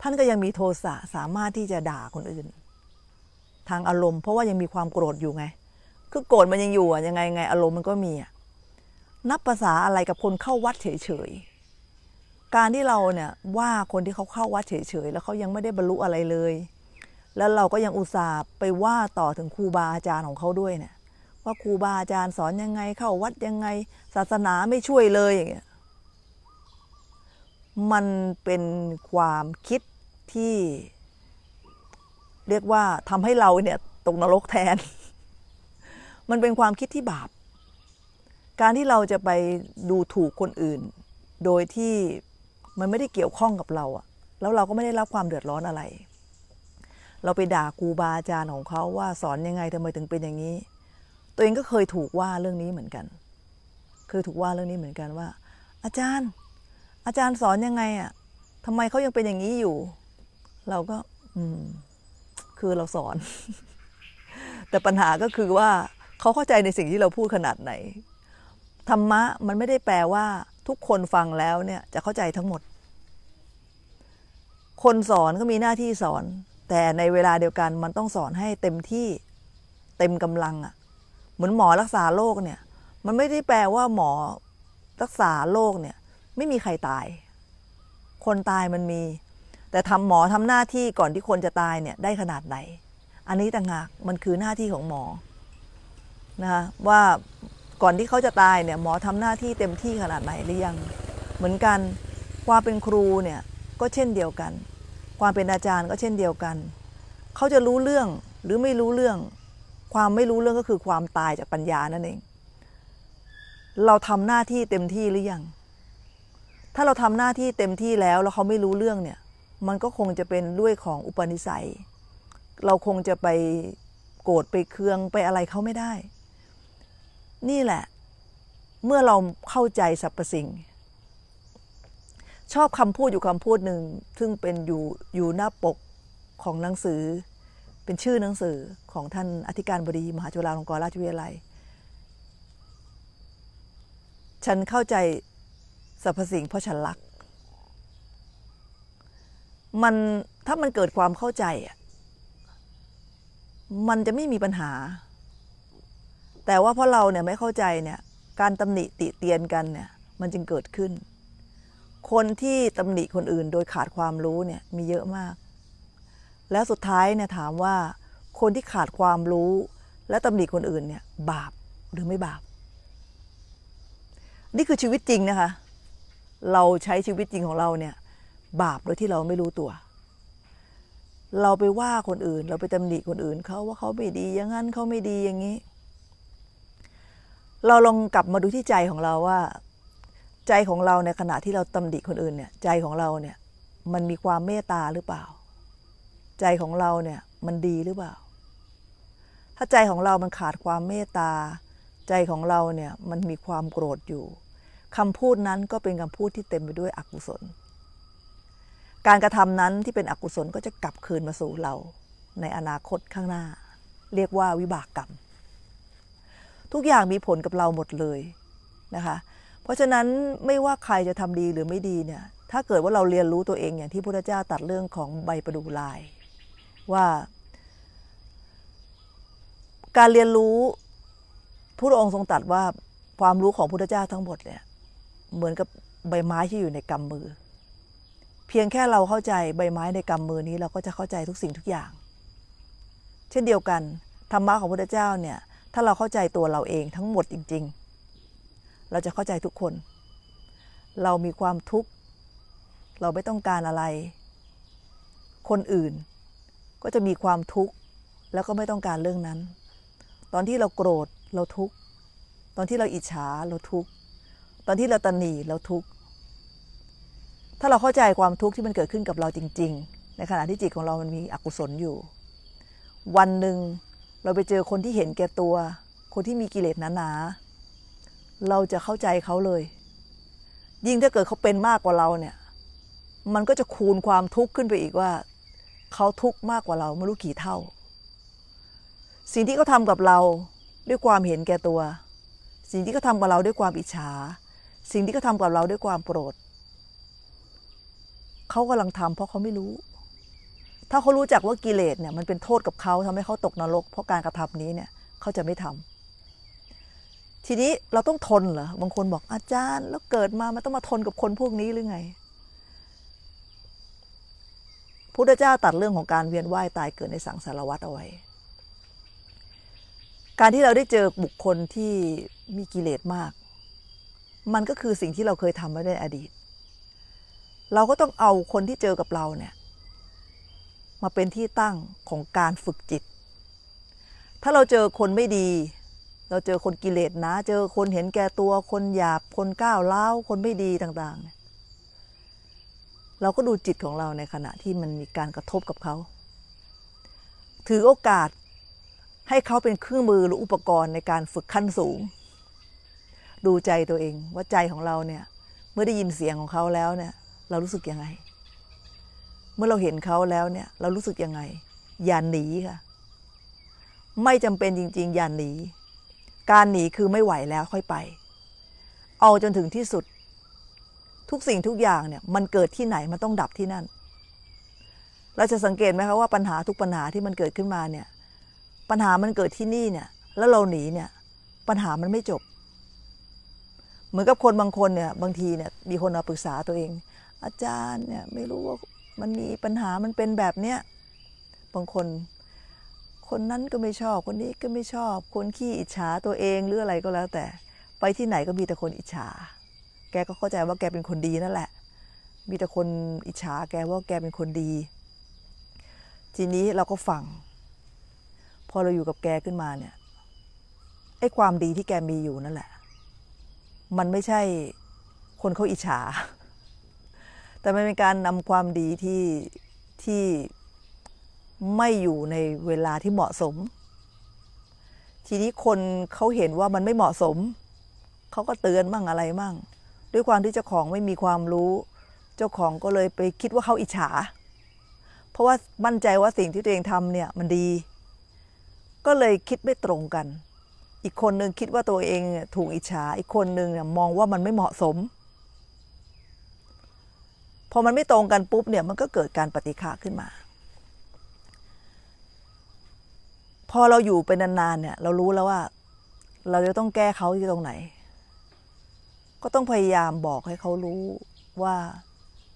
ท่านก็ยังมีโทสะสามารถที่จะด่าคนอื่นทางอารมณ์เพราะว่ายังมีความโกรธอยู่ไง คือโกรธมันยังอยู่อะยังไงไงอารมณ์มันก็มีอะนับภาษาอะไรกับคนเข้าวัดเฉยๆการที่เราเนี่ยว่าคนที่เขาเข้าวัดเฉยๆแล้วเขายังไม่ได้บรรลุอะไรเลย แล้วเราก็ยังอุตส่าห์ไปว่าต่อถึงครูบาอาจารย์ของเขาด้วยเนี่ยว่าครูบาอาจารย์สอนยังไงเข้าวัด ยังไง ศาสนาไม่ช่วยเลยอย่างเงี้ยมันเป็นความคิดที่ เรียกว่าทำให้เราเนี่ยตกนรกแทน มันเป็นความคิดที่บาป การที่เราจะไปดูถูกคนอื่น โดยที่มันไม่ได้เกี่ยวข้องกับเราอะแล้วเราก็ไม่ได้รับความเดือดร้อนอะไร เราไปด่าครูบาอาจารย์ของเขาว่าสอนยังไงทำไมถึงเป็นอย่างนี้ ตัวเองก็เคยถูกว่าเรื่องนี้เหมือนกันเคยถูกว่าเรื่องนี้เหมือนกันว่า อาจารย์อาจารย์สอนยังไงอะทํทำไมเขายังเป็นอย่างนี้อยู่ เราก็ อืม คือเราสอน แต่ปัญหาก็คือว่าเขาเข้าใจในสิ่งที่เราพูดขนาดไหน ธรรมะ มันไม่ได้แปลว่าทุกคนฟังแล้วเนี่ยจะเข้าใจทั้งหมด คนสอนก็มีหน้าที่สอน แต่ในเวลาเดียวกัน มันต้องสอนให้เต็มที่ เต็มกำลังอะ่ะ เหมือนหมอรักษาโรคเนี่ย มันไม่ได้แปลว่าหมอรักษาโรคเนี่ยไม่มีใครตาย คนตายมันมี แต่ทำหมอทำหน้าที่ก่อนที่คนจะตายเนี่ยได้ขนาดไหน อันนี้ต่างหากมันคือหน้าที่ของหมอ นะคะว่าก่อนที่เขาจะตายเนี่ยหมอทำหน้าที่เต็มที่ขนาดไหนหรือยัง เหมือนกันความเป็นครูเนี่ยก็เช่นเดียวกัน ความเป็นอาจารย์ก็เช่นเดียวกัน เขาจะรู้เรื่องหรือไม่รู้เรื่อง ความไม่รู้เรื่องก็คือความตายจากปัญญานั่นเอง เราทำหน้าที่เต็มที่หรือยังถ้าเราทำหน้าที่เต็มที่แล้ว แล้วเขาไม่รู้เรื่องเนี่ย มันก็คงจะเป็นด้วยของอุปนิสัย เราคงจะไปโกรธไปเคืองไปอะไรเขาไม่ได้ นี่แหละ เมื่อเราเข้าใจสรรพสิ่ง ชอบคำพูดอยู่คำพูดหนึ่งซึ่งเป็นอยู่อยู่หน้าปกของหนังสือ เป็นชื่อหนังสือของท่านอธิการบดีมหาจุฬาลงกรณราชวิทยาลัย ฉันเข้าใจสรรพสิ่งเพราะฉันรักมันถ้ามันเกิดความเข้าใจมันจะไม่มีปัญหา แต่ว่าเพราะเราเนี่ยไม่เข้าใจเนี่ย การตำหนิติเตียนกันเนี่ย มันจึงเกิดขึ้น คนที่ตำหนิคนอื่นโดยขาดความรู้เนี่ย มีเยอะมาก แล้วสุดท้ายเนี่ยถามว่า คนที่ขาดความรู้ และตำหนิคนอื่นเนี่ย บาปหรือไม่บาป นี่คือชีวิตจริงนะคะเราใช้ชีวิตจริงของเราเนี่ย บาปโดยที่เราไม่รู้ตัว เราไปว่าคนอื่น เราไปตำหนิคนอื่นเขาว่าเขาไม่ดีอย่างนั้นเขาไม่ดีอย่างนี้ เราลองกลับมาดูที่ใจของเราว่า ใจของเราในขณะที่เราตำหนิคนอื่นเนี่ย ใจของเราเนี่ย มันมีความเมตตาหรือเปล่า ใจของเราเนี่ยมันดีหรือเปล่า ถ้าใจของเรามันขาดความเมตตา ใจของเราเนี่ยมันมีความโกรธอยู่คำพูดนั้นก็เป็นคำพูดที่เต็มไปด้วยอกุศล การกระทำนั้นที่เป็นอกุศลก็จะกลับคืนมาสู่เรา ในอนาคตข้างหน้า เรียกว่าวิบากกรรม ทุกอย่างมีผลกับเราหมดเลยนะคะ เพราะฉะนั้นไม่ว่าใครจะทำดีหรือไม่ดีเนี่ย ถ้าเกิดว่าเราเรียนรู้ตัวเองอย่างที่พระพุทธเจ้าตัดเรื่องของใบประดูลายว่า การเรียนรู้พระองค์ทรงตัดว่าความรู้ของพุทธเจ้าทั้งหมดเนี่ยเหมือนกับใบไม้ที่อยู่ในกำมือ เพียงแค่เราเข้าใจใบไม้ในกำมือนี้เราก็จะเข้าใจทุกสิ่งทุกอย่าง เช่นเดียวกัน ธรรมะของพระเจ้าเนี่ย ถ้าเราเข้าใจตัวเราเองทั้งหมดจริงๆ เราจะเข้าใจทุกคน เรามีความทุกข์ เราไม่ต้องการอะไร คนอื่นก็จะมีความทุกข์ แล้วก็ไม่ต้องการเรื่องนั้น ตอนที่เราโกรธเราทุกข์ตอนที่เราอิจฉาเราทุกข์ตอนที่เราตันหนีเราทุกข์ ถ้าเราเข้าใจความทุกข์ที่มันเกิดขึ้นกับเราจริงๆ ในขณะที่จิตของเรามันมีอกุศลอยู่ วันหนึ่งเราไปเจอคนที่เห็นแก่ตัว คนที่มีกิเลสหนาๆ เราจะเข้าใจเขาเลย ยิ่งถ้าเกิดเขาเป็นมากกว่าเราเนี่ย มันก็จะคูณความทุกข์ขึ้นไปอีกว่า เขาทุกข์มากกว่าเราไม่รู้กี่เท่า สิ่งที่เขาทากับเราด้วยความเห็นแก่ตัว สิ่งที่เขาทากับเราด้วยความอิจฉาสิ่งที่เขาทากับเราด้วยความโกรธเขากำลังทำ เพราะเขาไม่รู้ ถ้าเขารู้จักว่ากิเลสเนี่ยมันเป็นโทษกับเขาทำให้เขาตกนรก เพราะการกระทำนี้เนี่ยเขาจะไม่ทำ ทีนี้เราต้องทนเหรอ บางคนบอกอาจารย์แล้วเกิดมามันต้องมาทนกับคนพวกนี้หรือไง พุทธเจ้าตัดเรื่องของการ เวียนว่ายตายเกิดในสังสารวัฏเอาไว้ การที่เราได้เจอบุคคลที่มีกิเลสมากมันก็คือสิ่งที่เราเคยทำไว้ในอดีต เราก็ต้องเอาคนที่เจอกับเราเนี่ย มาเป็นที่ตั้งของการฝึกจิต ถ้าเราเจอคนไม่ดี เราเจอคนกิเลสนะ เจอคนเห็นแก่ตัว คนหยาบ คนก้าวเล้า คนไม่ดีต่างๆ เราก็ดูจิตของเราในขณะที่มันมีการกระทบกับเขา ถือโอกาสให้เขาเป็นเครื่องมือหรืออุปกรณ์ในการฝึกขั้นสูงดูใจตัวเองว่าใจของเราเนี่ยเมื่อได้ยินเสียงของเขาแล้วเนี่ย เรารู้สึกยังไง เมื่อเราเห็นเขาแล้วเนี่ย เรารู้สึกยังไง อย่าหนีค่ะ ไม่จำเป็นจริงๆอย่าหนี การหนีคือไม่ไหวแล้วค่อยไป เอาจนถึงที่สุดทุกสิ่งทุกอย่างเนี่ย มันเกิดที่ไหนมันต้องดับที่นั่นเราจะสังเกตไหมคะว่าปัญหาทุกปัญหาที่มันเกิดขึ้นมาเนี่ย ปัญหามันเกิดที่นี่เนี่ย แล้วเราหนีเนี่ย ปัญหามันไม่จบเหมือนกับคนบางคนเนี่ยบางทีเนี่ยมีคนมาปรึกษาตัวเอง อาจารย์เนี่ยไม่รู้ว่ามันมีปัญหามันเป็นแบบเนี้ยบางคน คนนั้นก็ไม่ชอบคนนี้ก็ไม่ชอบ คนขี้อิจฉาตัวเองหรืออะไรก็แล้วแต่ ไปที่ไหนก็มีแต่คนอิจฉาแกก็เข้าใจว่าแกเป็นคนดีนั่นแหละ มีแต่คนอิจฉาแกว่าแกเป็นคนดี ทีนี้เราก็ฟังพอเราอยู่กับแกขึ้นมาเนี่ยไอ้ความดีที่แกมีอยู่นั่นแหละมันไม่ใช่คนเขาอิจฉา แต่มันเป็นการนำความดีที่ที่ไม่อยู่ในเวลาที่เหมาะสม ทีนี้คนเขาเห็นว่ามันไม่เหมาะสม เขาก็เตือนมั่งอะไรมั่ง ด้วยความที่ เจ้าของไม่มีความรู้ เจ้าของก็เลยไปคิดว่าเขาอิจฉา เพราะว่ามั่นใจว่าสิ่งที่ตัวเองทำเนี่ยมันดี ก็เลยคิดไม่ตรงกันอีกคนนึงคิดว่าตัวเองถูกอิจฉาอีกคนนึงมองว่ามันไม่เหมาะสม พอมันไม่ตรงกันปุ๊บเนี่ยมันก็เกิดการปฏิฆาขึ้นมา พอเราอยู่ไปนานๆเนี่ย เรารู้แล้วว่า เราจะต้องแก้เขาที่ตรงไหน ก็ต้องพยายามบอกให้เขารู้ว่า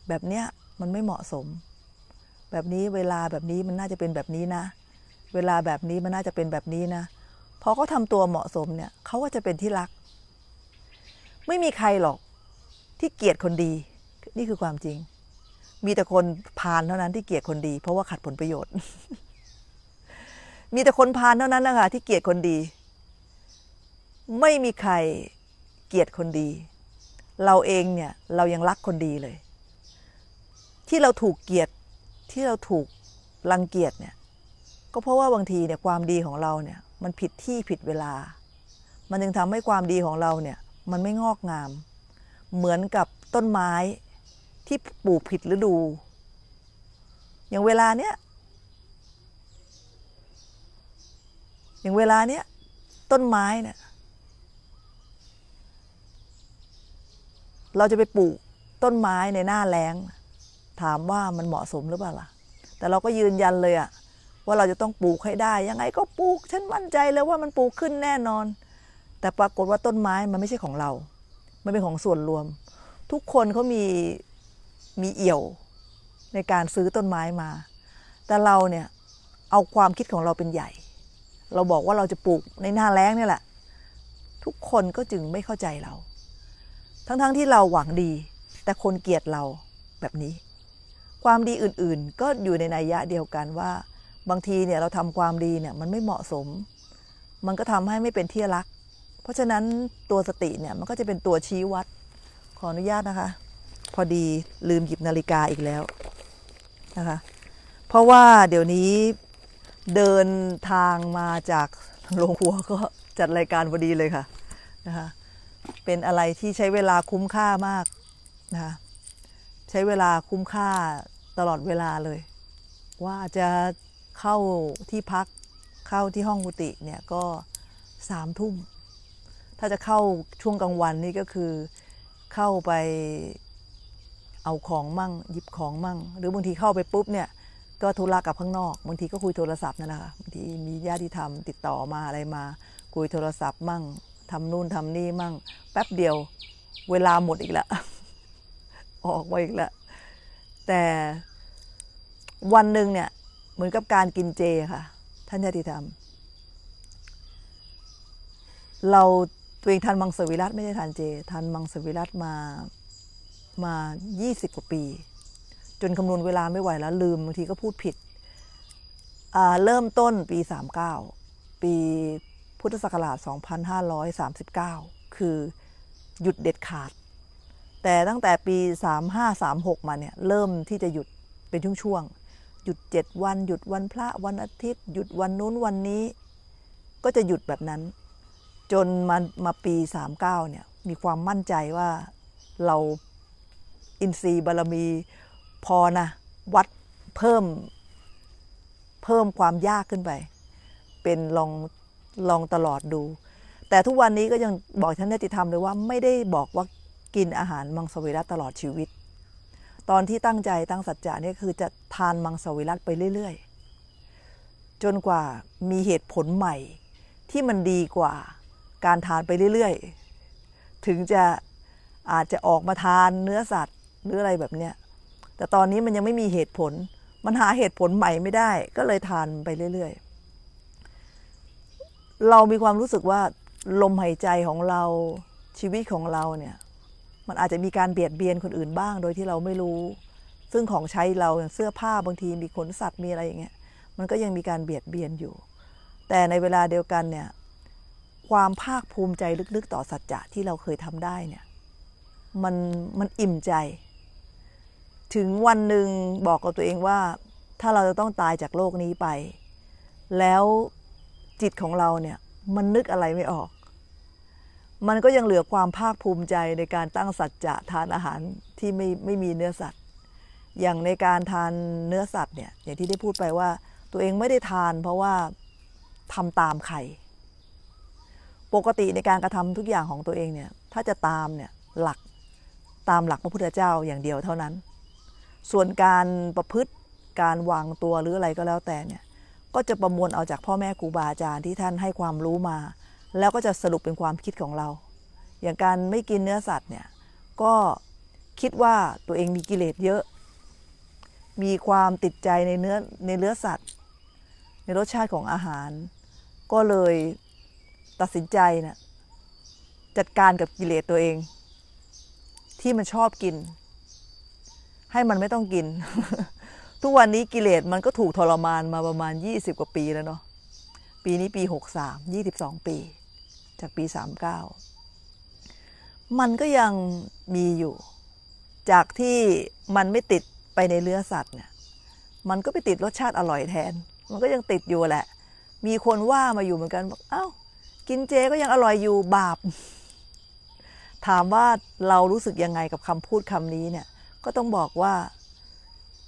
แบบเนี้ยมันไม่เหมาะสม แบบนี้เวลาแบบนี้มันน่าจะเป็นแบบนี้นะเวลาแบบนี้มันน่าจะเป็นแบบนี้นะพอเขาทำตัวเหมาะสมเนี่ยเขาก็จะเป็นที่รัก ไม่มีใคร หรอกที่เกลียดคนดี นี่คือความจริง มีแต่คนพาลเท่านั้นที่เกลียดคนดี เพราะว่าขัดผลประโยชน์ มีแต่คนพาลเท่านั้นนะคะที่เกลียดคนดี ไม่มีใครเกลียดคนดี เราเองเนี่ยเรายังรักคนดีเลย ที่เราถูกเกลียดที่เราถูกรังเกียจเนี่ย ก็เพราะว่าบางทีเนี่ยความดีของเราเนี่ยมันผิดที่ผิดเวลา มันจึงทำให้ความดีของเราเนี่ย มันไม่งอกงาม เหมือนกับต้นไม้ที่ปลูกผิดฤดู อย่างเวลาเนี้ยอย่างเวลาเนี้ยต้นไม้เนี่ย เราจะไปปลูกต้นไม้ในหน้าแล้ง ถามว่ามันเหมาะสมหรือเปล่าล่ะแต่เราก็ยืนยันเลยอะว่าเราจะต้องปลูกให้ได้ ยังไงก็ปลูก ฉันมั่นใจเลยว่ามันปลูกขึ้นแน่นอน แต่ปรากฏว่าต้นไม้มันไม่ใช่ของเรา มันเป็นของส่วนรวม ทุกคนเขามีมีเอี่ยวในการซื้อต้นไม้มา แต่เราเนี่ยเอาความคิดของเราเป็นใหญ่ เราบอกว่าเราจะปลูกในหน้าแล้งนี่แหละ ทุกคนก็จึงไม่เข้าใจเรา ทั้งๆทที่เราหวังดี แต่คนเกลียดเราแบบนี้ ความดีอื่นๆ ก็อยู่ในนัยยะเดียวกันว่าบางทีเนี่ยเราทำความดีเนี่ยมันไม่เหมาะสม มันก็ทำให้ไม่เป็นที่รัก เพราะฉะนั้นตัวสติเนี่ยมันก็จะเป็นตัวชี้วัด ขออนุญาตนะคะ พอดีลืมหยิบนาฬิกาอีกแล้วนะคะเพราะว่าเดี๋ยวนี้เดินทางมาจากโรงครัวก็จัดรายการพอดีเลยค่ะนะคะเป็นอะไรที่ใช้เวลาคุ้มค่ามากนะคะใช้เวลาคุ้มค่าตลอดเวลาเลยว่าจะเข้าที่พักเข้าที่ห้องกุฏิเนี่ยก็สามทุ่มถ้าจะเข้าช่วงกลางวันนี่ก็คือเข้าไปเอาของมั่ง หยิบของมั่ง หรือบางทีเข้าไปปุ๊บเนี่ย ก็ทุระกับข้างนอกบางทีก็คุยโทรศัพท์นั่นแหละบางทีมีญาติธรรมติดต่อมาอะไรมาคุยโทรศัพท์ มั่งทำนู่นทำนี่มั่ง แป๊บเดียวเวลาหมดอีกละออกไปอีกละ แต่วันหนึ่งเนี่ยเหมือนกับการกินเจค่ะ ท่านญาติธรรม เราตัวเองทานมังสวิรัตไม่ได้ทานเจทานมังสวิรัตมามา 20 กว่าปี จนคำนวณเวลาไม่ไหวแล้วลืมบางทีก็พูดผิดเริ่มต้นปี 39 ปีพุทธศักราช 2539 คือหยุดเด็ดขาด แต่ตั้งแต่ปี 3536 มาเนี่ย เริ่มที่จะหยุดเป็นช่วงหยุดเจ็ดวันหยุดวันพระวันอาทิตย์ หยุดวันนู้นวันนี้ ก็จะหยุดแบบนั้น จนมามาปีสามเก้าเนี่ย มีความมั่นใจว่าเราอินทรีย์บารมีพอนะ วัดเพิ่มเพิ่มความยากขึ้นไป เป็นลองลองตลอดดู แต่ทุกวันนี้ก็ยังบอกท่านนติธรรมเลยว่าไม่ได้บอกว่ากินอาหารมังสวิรัตตลอดชีวิตตอนที่ตั้งใจตั้งสัจจะนี่คือจะทานมังสวิรัตไปเรื่อยๆจนกว่ามีเหตุผลใหม่ที่มันดีกว่าการทานไปเรื่อยๆถึงจะอาจจะออกมาทานเนื้อสัตว์หรืออะไรแบบเนี้ยแต่ตอนนี้มันยังไม่มีเหตุผลมันหาเหตุผลใหม่ไม่ได้ก็เลยทานไปเรื่อยๆเรามีความรู้สึกว่าลมหายใจของเราชีวิตของเราเนี่ยมันอาจจะมีการเบียดเบียนคนอื่นบ้างโดยที่เราไม่รู้ ซึ่งของใช้เราอย่างเสื้อผ้าบางทีมีขนสัตว์มีอะไรอย่างเงี้ยมันก็ยังมีการเบียดเบียนอยู่ แต่ในเวลาเดียวกันเนี่ย ความภาคภูมิใจลึกๆต่อสัจจะที่เราเคยทำได้เนี่ย มันมันอิ่มใจ ถึงวันหนึ่งบอกกับตัวเองว่า ถ้าเราจะต้องตายจากโลกนี้ไป แล้วจิตของเราเนี่ย มันนึกอะไรไม่ออกมันก็ยังเหลือความภาคภูมิใจในการตั้งสัจจะทานอาหารที่ไม่ไม่มีเนื้อสัตว์อย่างในการทานเนื้อสัตว์เนี่ยอย่างที่ได้พูดไปว่าตัวเองไม่ได้ทานเพราะว่าทำตามใครปกติในการกระทำทุกอย่างของตัวเอง เนี่ยถ้าจะตามเนี่ยหลักตามหลักพระพุทธเจ้าอย่างเดียวเท่านั้น ส่วนการประพฤติการวางตัวหรืออะไรก็แล้วแต่เนี่ยก็จะประมวลเอาจากพ่อแม่ครูบาอาจารย์ที่ท่านให้ความรู้มาแล้วก็จะสรุปเป็นความคิดของเรา อย่างการไม่กินเนื้อสัตว์เนี่ยก็คิดว่าตัวเองมีกิเลสเยอะ มีความติดใจในเนื้อในเนื้อสัตว์ ในรสชาติของอาหาร ก็เลยตัดสินใจนะจัดการกับกิเลสตัวเองที่มันชอบกิน ให้มันไม่ต้องกิน ทุกวันนี้กิเลสมันก็ถูกทรมานมาประมาณ 20 กว่าปีแล้วเนาะ ปีนี้ปี63 22 ปีจากปี 39 มันก็ยังมีอยู่ จากที่มันไม่ติดไปในเลือสัตว์เนี่ย มันก็ไปติดรสชาติอร่อยแทน มันก็ยังติดอยู่แหละ มีคนว่ามาอยู่เหมือนกันบอกเอา้ากินเจก็ยังอร่อยอยู่บาป ถามว่าเรารู้สึกยังไงกับคำพูดคำนี้เนี่ย ก็ต้องบอกว่า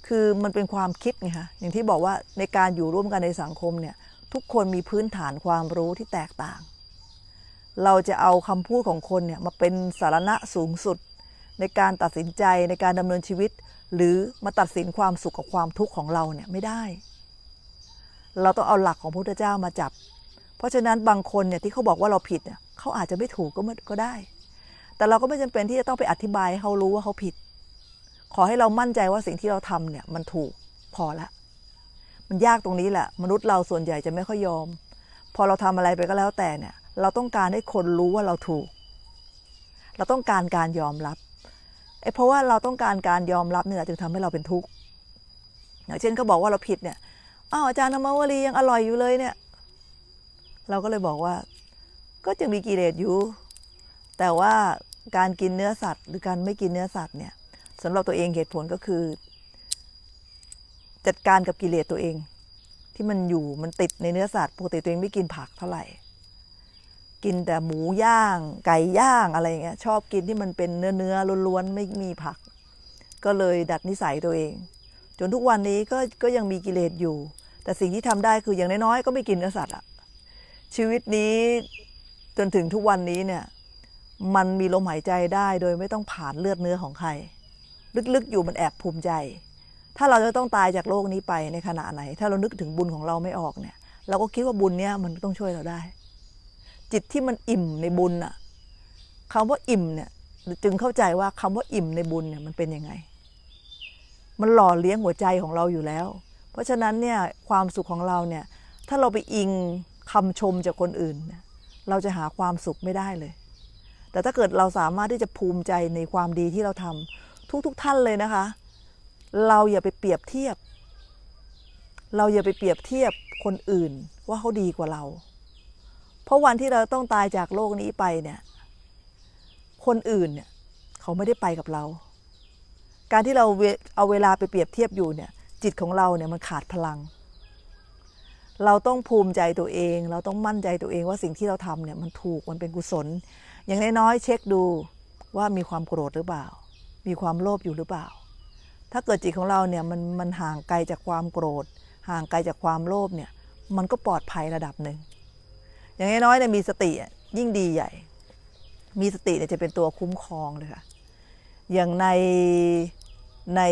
คือมันเป็นความคิดไงคะ อย่างที่บอกว่าในการอยู่ร่วมกันในสังคมเนี่ย ทุกคนมีพื้นฐานความรู้ที่แตกต่างเราจะเอาคำพูดของคนเนี่ยมาเป็นสารณะสูงสุด ในการตัดสินใจในการดำเนินชีวิต หรือมาตัดสินความสุขกับความทุกข์ของเราเนี่ยไม่ได้ เราต้องเอาหลักของพระพุทธเจ้ามาจับ เพราะฉะนั้นบางคนเนี่ยที่เขาบอกว่าเราผิดเนี่ย เขาอาจจะไม่ถูกก็ก็ได้ แต่เราก็ไม่จำเป็นที่จะต้องไปอธิบายให้เขารู้ว่าเขาผิด ขอให้เรามั่นใจว่าสิ่งที่เราทำเนี่ยมันถูกพอละ มันยากตรงนี้แหละมนุษย์เราส่วนใหญ่จะไม่ค่อยยอม พอเราทำอะไรไปก็แล้วแต่เนี่ยเราต้องการให้คนรู้ว่าเราถูก เราต้องการการยอมรับไอ้เพราะว่าเราต้องการการยอมรับเนี่ยจึงทำให้เราเป็นทุกข์อย่างเช่นเขาบอกว่าเราผิดเนี่ย อ้าวอาจารย์ธรรมวรียังอร่อยอยู่เลยเนี่ย เราก็เลยบอกว่า ก็ยังมีกิเลสอยู่ แต่ว่าการกินเนื้อสัตว์ หรือการไม่กินเนื้อสัตว์เนี่ยสำหรับตัวเองเหตุผลก็คือ จัดการกับกิเลสตัวเอง ที่มันอยู่มันติดในเนื้อสัตว์ปกติตัวเองไม่กินผักเท่าไหร่กินแต่หมูย่างไก่ย่างอะไรเงี้ยชอบกินที่มันเป็นเนื้อเนื้อล้วนๆไม่มีผัก ก็เลยดัดนิสัยตัวเอง จนทุกวันนี้ก็ก็ยังมีกิเลสอยู่ แต่สิ่งที่ทำได้คืออย่างน้อยๆก็ไม่กินเนื้อสัตว์อะชีวิตนี้จนถึงทุกวันนี้เนี่ยมันมีลมหายใจได้ โดยไม่ต้องผ่านเลือดเนื้อของใคร ลึกๆอยู่มันแอบภูมิใจ ถ้าเราจะต้องตายจากโลกนี้ไปในขณะไหน ถ้าเรานึกถึงบุญของเราไม่ออกเนี่ยเราก็คิดว่าบุญเนี่ยมันต้องช่วยเราได้จิตที่มันอิ่มในบุญอะคำว่าอิ่มเนี่ยจึงเข้าใจว่าคำว่าอิ่มในบุญเนี่ยมันเป็นยังไง มันหล่อเลี้ยงหัวใจของเราอยู่แล้ว เพราะฉะนั้นเนี่ยความสุขของเราเนี่ย ถ้าเราไปอิงคำชมจากคนอื่นเราจะหาความสุขไม่ได้เลย แต่ถ้าเกิดเราสามารถที่จะภูมิใจในความดีที่เราทำทุกๆทท่านเลยนะคะ เราอย่าไปเปรียบเทียบ เราอย่าไปเปรียบเทียบคนอื่นว่าเขาดีกว่าเราเพราะวันที่เราต้องตายจากโลกนี้ไปเนี่ย คนอื่นเนี่ยเขาไม่ได้ไปกับเรา การที่เราเอาเวลาไปเปรียบเทียบอยู่เนี่ย จิตของเราเนี่ยมันขาดพลัง เราต้องภูมิใจตัวเอง เราต้องมั่นใจตัวเองว่าสิ่งที่เราทำเนี่ยมันถูกมันเป็นกุศล อย่างน้อยๆเช็คดูว่ามีความโกรธหรือเปล่า มีความโลภอยู่หรือเปล่า ถ้าเกิดจิตของเราเนี่ยมันมันห่างไกลจากความโกรธ ห่างไกลจากความโลภเนี่ย มันก็ปลอดภัยระดับหนึ่งอย่างน้อยๆเนี่ยมีสติยิ่งดีใหญ่ มีสติเนี่ยจะเป็นตัวคุ้มครองเลยค่ะ อย่างในใน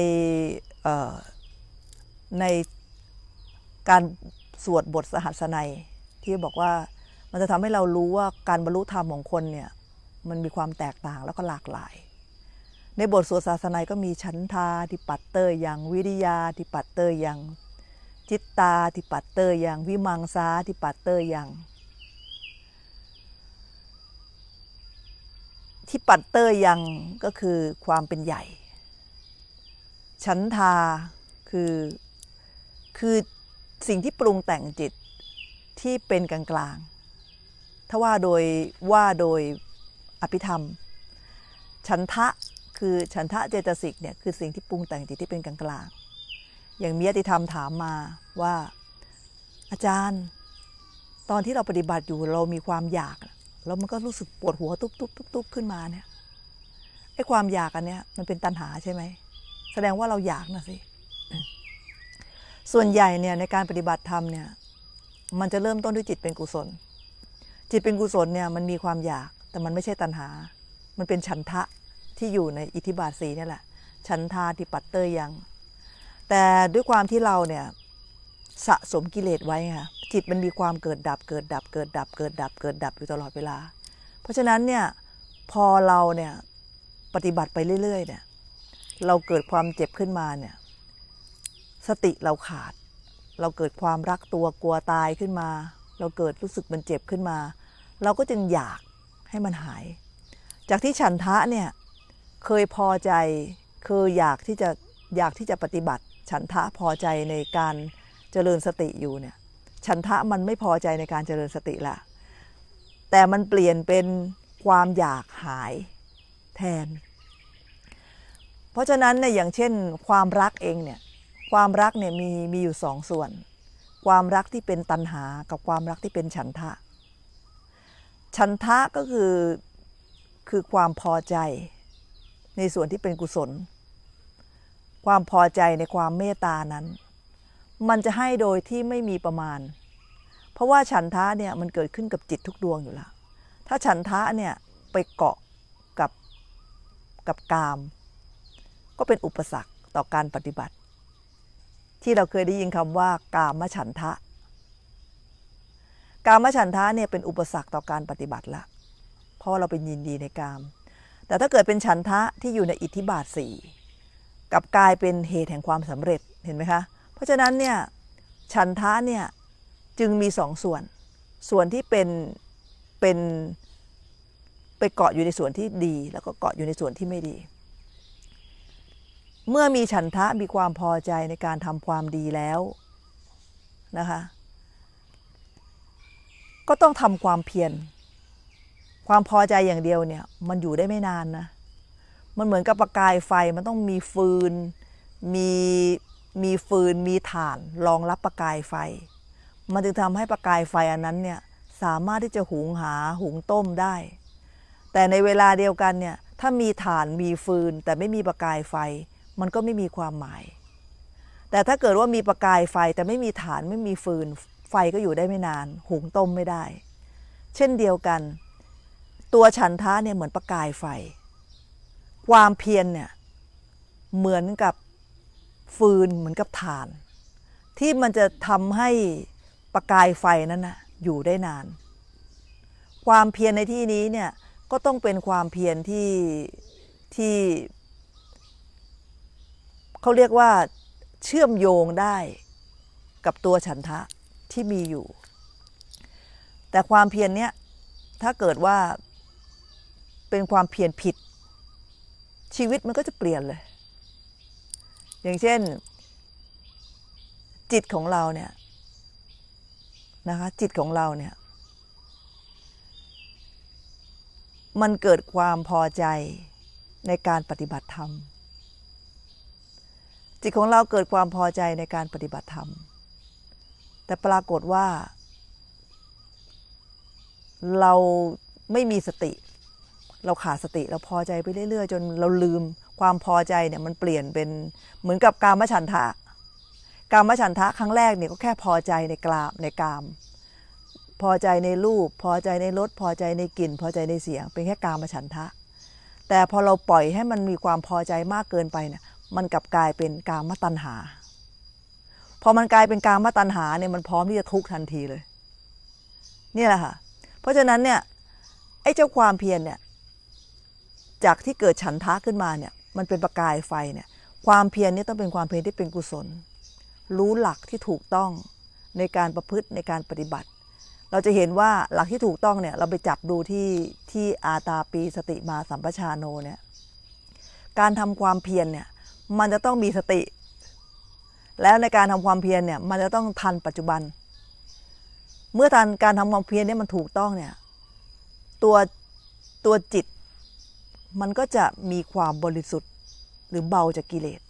ในการสวดบทสหัสนัย ที่บอกว่ามันจะทำให้เรารู้ว่าการบรรลุธรรมของคนเนี่ย มันมีความแตกต่างแล้วก็หลากหลาย ในบทสวดศาสนาก็มีชั้นทาทิปัตเตอร์ยังวิริยาทิปัตเตอร์ยังจิตตาทิปัตเตอร์ยังวิมังสาทิปัตเตอร์ยังที่ปัดเตอร์ยังก็คือความเป็นใหญ่ ชันทาคือคือสิ่งที่ปรุงแต่งจิตที่เป็นกลางกงถ้าว่าโดยว่าโดยอภิธรรม ชันทะคือชันทะเจตสิกเนี่ยคือสิ่งที่ปรุงแต่งจิตที่เป็นกลางกลาง อย่างมีอติธรรมถามมาว่าอาจารย์ ตอนที่เราปฏิบัติอยู่เรามีความอยากแล้วมันก็รู้สึกปวดหัวตุบๆุบตุบุบขึ้นมาเนี่ย ไอ้ความอยากอันเนี้ยมันเป็นตัณหาใช่ไหม แสดงว่าเราอยากนะสิ ส่วนใหญ่เนี่ยในการปฏิบัติธรรมเนี่ย มันจะเริ่มต้นด้วยจิตเป็นกุศล จิตเป็นกุศลเนี่ย มันมีความอยาก แต่มันไม่ใช่ตัณหา มันเป็นฉันทะที่อยู่ในอิทธิบาทสีนี่แหละ ฉันทาติปัตเตอร์ยัง แต่ด้วยความที่เราเนี่ยสะสมกิเลสไว้ค่ะ จิตมันมีความเกิดดับ เกิดดับ เกิดดับ เกิดดับ เกิดดับอยู่ตลอดเวลา เพราะฉะนั้นเนี่ยพอเราเนี่ยปฏิบัติไปเรื่อย ๆ เนี่ย เราเกิดความเจ็บขึ้นมาเนี่ย สติเราขาด เราเกิดความรักตัวกลัวตายขึ้นมา เราเกิดรู้สึกมันเจ็บขึ้นมา เราก็จึงอยากให้มันหาย จากที่ฉันทะเนี่ยเคยพอใจเคยอยากที่จะอยากที่จะปฏิบัติ ฉันทะพอใจในการเจริญสติอยู่เนี่ยฉันทะมันไม่พอใจในการเจริญสติละแต่มันเปลี่ยนเป็นความอยากหายแทน เพราะฉะนั้นเนี่ยอย่างเช่นความรักเองเนี่ยความรักเนี่ยมีมีอยู่สองส่วน ความรักที่เป็นตัณหากับความรักที่เป็นฉันทะฉันทะก็คือคือความพอใจในส่วนที่เป็นกุศล ความพอใจในความเมตตานั้นมันจะให้โดยที่ไม่มีประมาณ เพราะว่าฉันทะเนี่ยมันเกิดขึ้นกับจิตทุกดวงอยู่แล้วถ้าฉันทะเนี่ยไปเกาะกับกับกาม ก็เป็นอุปสรรคต่อการปฏิบัติ ที่เราเคยได้ยินคำว่า กามฉันทะ กามฉันทะเนี่ยเป็นอุปสรรคต่อการปฏิบัติละเพราะเราเป็นยินดีในกาม แต่ถ้าเกิดเป็นฉันทะที่อยู่ในอิทธิบาทสี่กับกลายเป็นเหตุแห่งความสำเร็จเห็นไหมคะเพราะฉะนั้นเนี่ยฉันทะเนี่ยจึงมีสองส่วน ส่วนที่เป็นเป็นไปเกาะอยู่ในส่วนที่ดีแล้วก็เกาะอยู่ในส่วนที่ไม่ดี เมื่อมีฉันทะมีความพอใจในการทำความดีแล้วนะคะก็ต้องทำความเพียรความพอใจอย่างเดียวเนี่ยมันอยู่ได้ไม่นานนะมันเหมือนกับประกายไฟมันต้องมีฟืน มีมีฟืนมีถ่านรองรับประกายไฟ มันจึงทำให้ประกายไฟ อันนั้นเนี่ย สามารถที่จะหุงหาหุงต้มได้ แต่ในเวลาเดียวกันเนี่ยถ้ามีถ่านมีฟืนแต่ไม่มีประกายไฟ มันก็ไม่มีความหมาย แต่ถ้าเกิดว่ามีประกายไฟแต่ไม่มีฐานไม่มีฟืนไฟก็อยู่ได้ไม่นานหุงต้มไม่ได้ เช่นเดียวกัน ตัวฉันท้าเนี่ยเหมือนประกายไฟ ความเพียรเนี่ยเหมือนกับฟืนเหมือนกับถ่านที่มันจะทำให้ประกายไฟนั้นนะอยู่ได้นาน ความเพียรในที่นี้เนี่ยก็ต้องเป็นความเพียรที่ที่เขาเรียกว่าเชื่อมโยงได้กับตัวฉันทะที่มีอยู่ แต่ความเพียรเนี้ยถ้าเกิดว่าเป็นความเพียรผิดชีวิตมันก็จะเปลี่ยนเลยอย่างเช่น จิตของเราเนี่ยนะคะ จิตของเราเนี่ย มันเกิดความพอใจในการปฏิบัติธรรม จิตของเราเกิดความพอใจในการปฏิบัติธรรม แต่ปรากฏว่า เราไม่มีสติ เราขาดสติเราพอใจไปเรื่อยๆจนเราลืมความพอใจเนี่ยมันเปลี่ยนเป็นเหมือนกับการมฉันทะ กามฉันทะครั้งแรกเนี่ยก็แค่พอใจในกลามในกาม พอใจในรูปพอใจในรสพอใจในกลิ่น พอใจในเสียง เป็นแค่กามฉันทะ แต่พอเราปล่อยให้มันมีความพอใจมากเกินไปเนี่ย มันกลับกลายเป็นกามตัณหา พอมันกลายเป็นกามตัณหาเนี่ยมันพร้อมที่จะทุกข์ทันทีเลยนี่แหละค่ะ เพราะฉะนั้นเนี่ยไอ้เจ้าความเพียรเนี่ย จากที่เกิดฉันทะขึ้นมาเนี่ยมันเป็นประกายไฟเนี่ย ความเพียรนี่ต้องเป็นความเพียรที่เป็นกุศล รู้หลักที่ถูกต้องในการประพฤติในการปฏิบัติ เราจะเห็นว่าหลักที่ถูกต้องเนี่ยเราไปจับดูที่ที่อาตาปีสติมาสัมปชาโนเนี่ย การทำความเพียรเนี่ยมันจะต้องมีสติ แล้วในการทำความเพียรเนี่ย มันจะต้องทันปัจจุบัน เมื่อทันการทำความเพียรเนี่ยมันถูกต้องเนี่ย ตัวตัวจิตมันก็จะมีความบริสุทธิ์หรือเบาจากกิเลส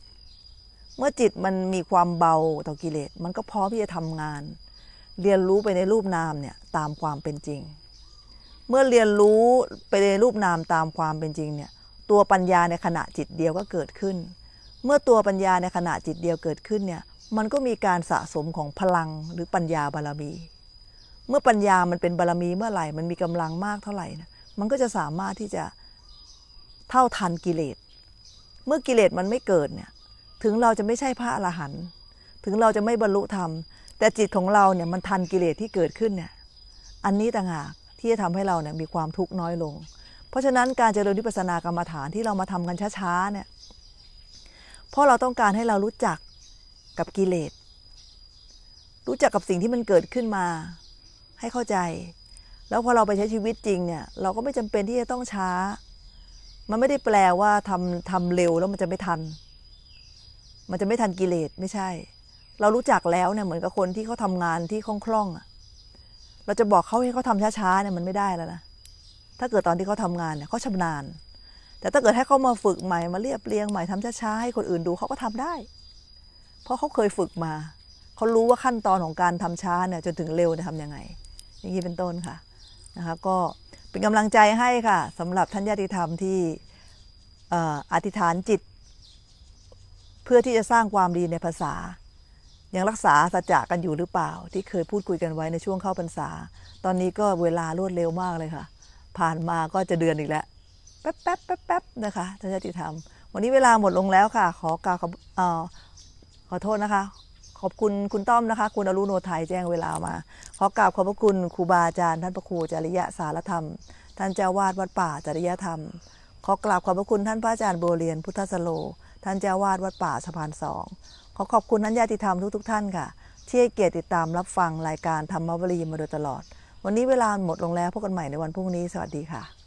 เมื่อจิตมันมีความเบาต่อกิเลส มันก็พร้อมที่จะทำงาน เรียนรู้ไปในรูปนามเนี่ย ตามความเป็นจริง เมื่อเรียนรู้ไปในรูปนามตามความเป็นจริงเนี่ย ตัวปัญญาในขณะจิตเดียวก็เกิดขึ้น เมื่อตัวปัญญาในขณะจิตเดียวเกิดขึ้นเนี่ย มันก็มีการสะสมของพลังหรือปัญญาบารมี เมื่อปัญญามันเป็นบารมีเมื่อไหร่ มันมีกำลังมากเท่าไหร่นะ มันก็จะสามารถที่จะเท่าทันกิเลส เมื่อกิเลสมันไม่เกิดเนี่ย ถึงเราจะไม่ใช่พระอรหันต์ ถึงเราจะไม่บรรลุธรรม แต่จิตของเราเนี่ยมันทันกิเลสที่เกิดขึ้นเนี่ย อันนี้ต่างหากที่จะทำให้เราเนี่ยมีความทุกข์น้อยลง เพราะฉะนั้นการเจริญวิปัสสนากรรมฐานที่เรามาทำกันช้าๆเนี่ย เพราะเราต้องการให้เรารู้จักกับกิเลส รู้จักกับสิ่งที่มันเกิดขึ้นมา ให้เข้าใจ แล้วพอเราไปใช้ชีวิตจริงเนี่ยเราก็ไม่จำเป็นที่จะต้องช้ามันไม่ได้แปลว่าทำทำเร็วแล้วมันจะไม่ทัน มันจะไม่ทันกิเลสไม่ใช่ เรารู้จักแล้วเนี่ยเหมือนกับคนที่เขาทำงานที่คล่องคล่อง่ะเราจะบอกเขาให้เขาทำช้าๆเนี่ยมันไม่ได้แล้วนะ ถ้าเกิดตอนที่เขาทำงานเนี่ยเขาชำนาญ แต่ถ้าเกิดให้เขามาฝึกใหม่มาเรียบเรียงใหม่ทำช้าๆให้คนอื่นดูเขาก็ทำได้ เพราะเขาเคยฝึกมา เขารู้ว่าขั้นตอนของการทำช้าเนี่ย จนถึงเร็วเนี่ยทำยังไง อย่างนี้เป็นต้นค่ะนะคะ ก็เป็นกำลังใจให้ค่ะสำหรับท่านญาติธรรมที่อธิษฐานจิต เพื่อที่จะสร้างความดีในภาษา ยังรักษาสัจจะกันอยู่หรือเปล่า ที่เคยพูดคุยกันไว้ในช่วงเข้าพรรษา ตอนนี้ก็เวลารวดเร็วมากเลยค่ะ ผ่านมาก็จะเดือนอีกแล้ว แป๊บแป๊บแป๊บแป๊บนะคะท่านญาติธรรม วันนี้เวลาหมดลงแล้วค่ะ ขอกาวขอขอโทษนะคะขอบคุณคุณต้อมนะคะ คุณอรุโนไทยแจ้งเวลามา ขอกราบขอบพระคุณครูบาอาจารย์ ท่านพระครูจริยะสารธรรม ท่านเจ้าวาดวัดป่าจริยธรรมขอกราบขอบพระคุณท่านพระอาจารย์โบเรียนพุทธสโลท่านเจ้าวาดวัดป่าสะพานสองขอขอบคุณท่านญาติธรรมทุกทกท่านค่ะ ที่ให้เกียรติติดตามรับฟังรายการธรรมวรีมาโดยตลอด วันนี้เวลาหมดลงแล้วพบกันใหม่ในวันพรุ่งนี้สวัสดีค่ะ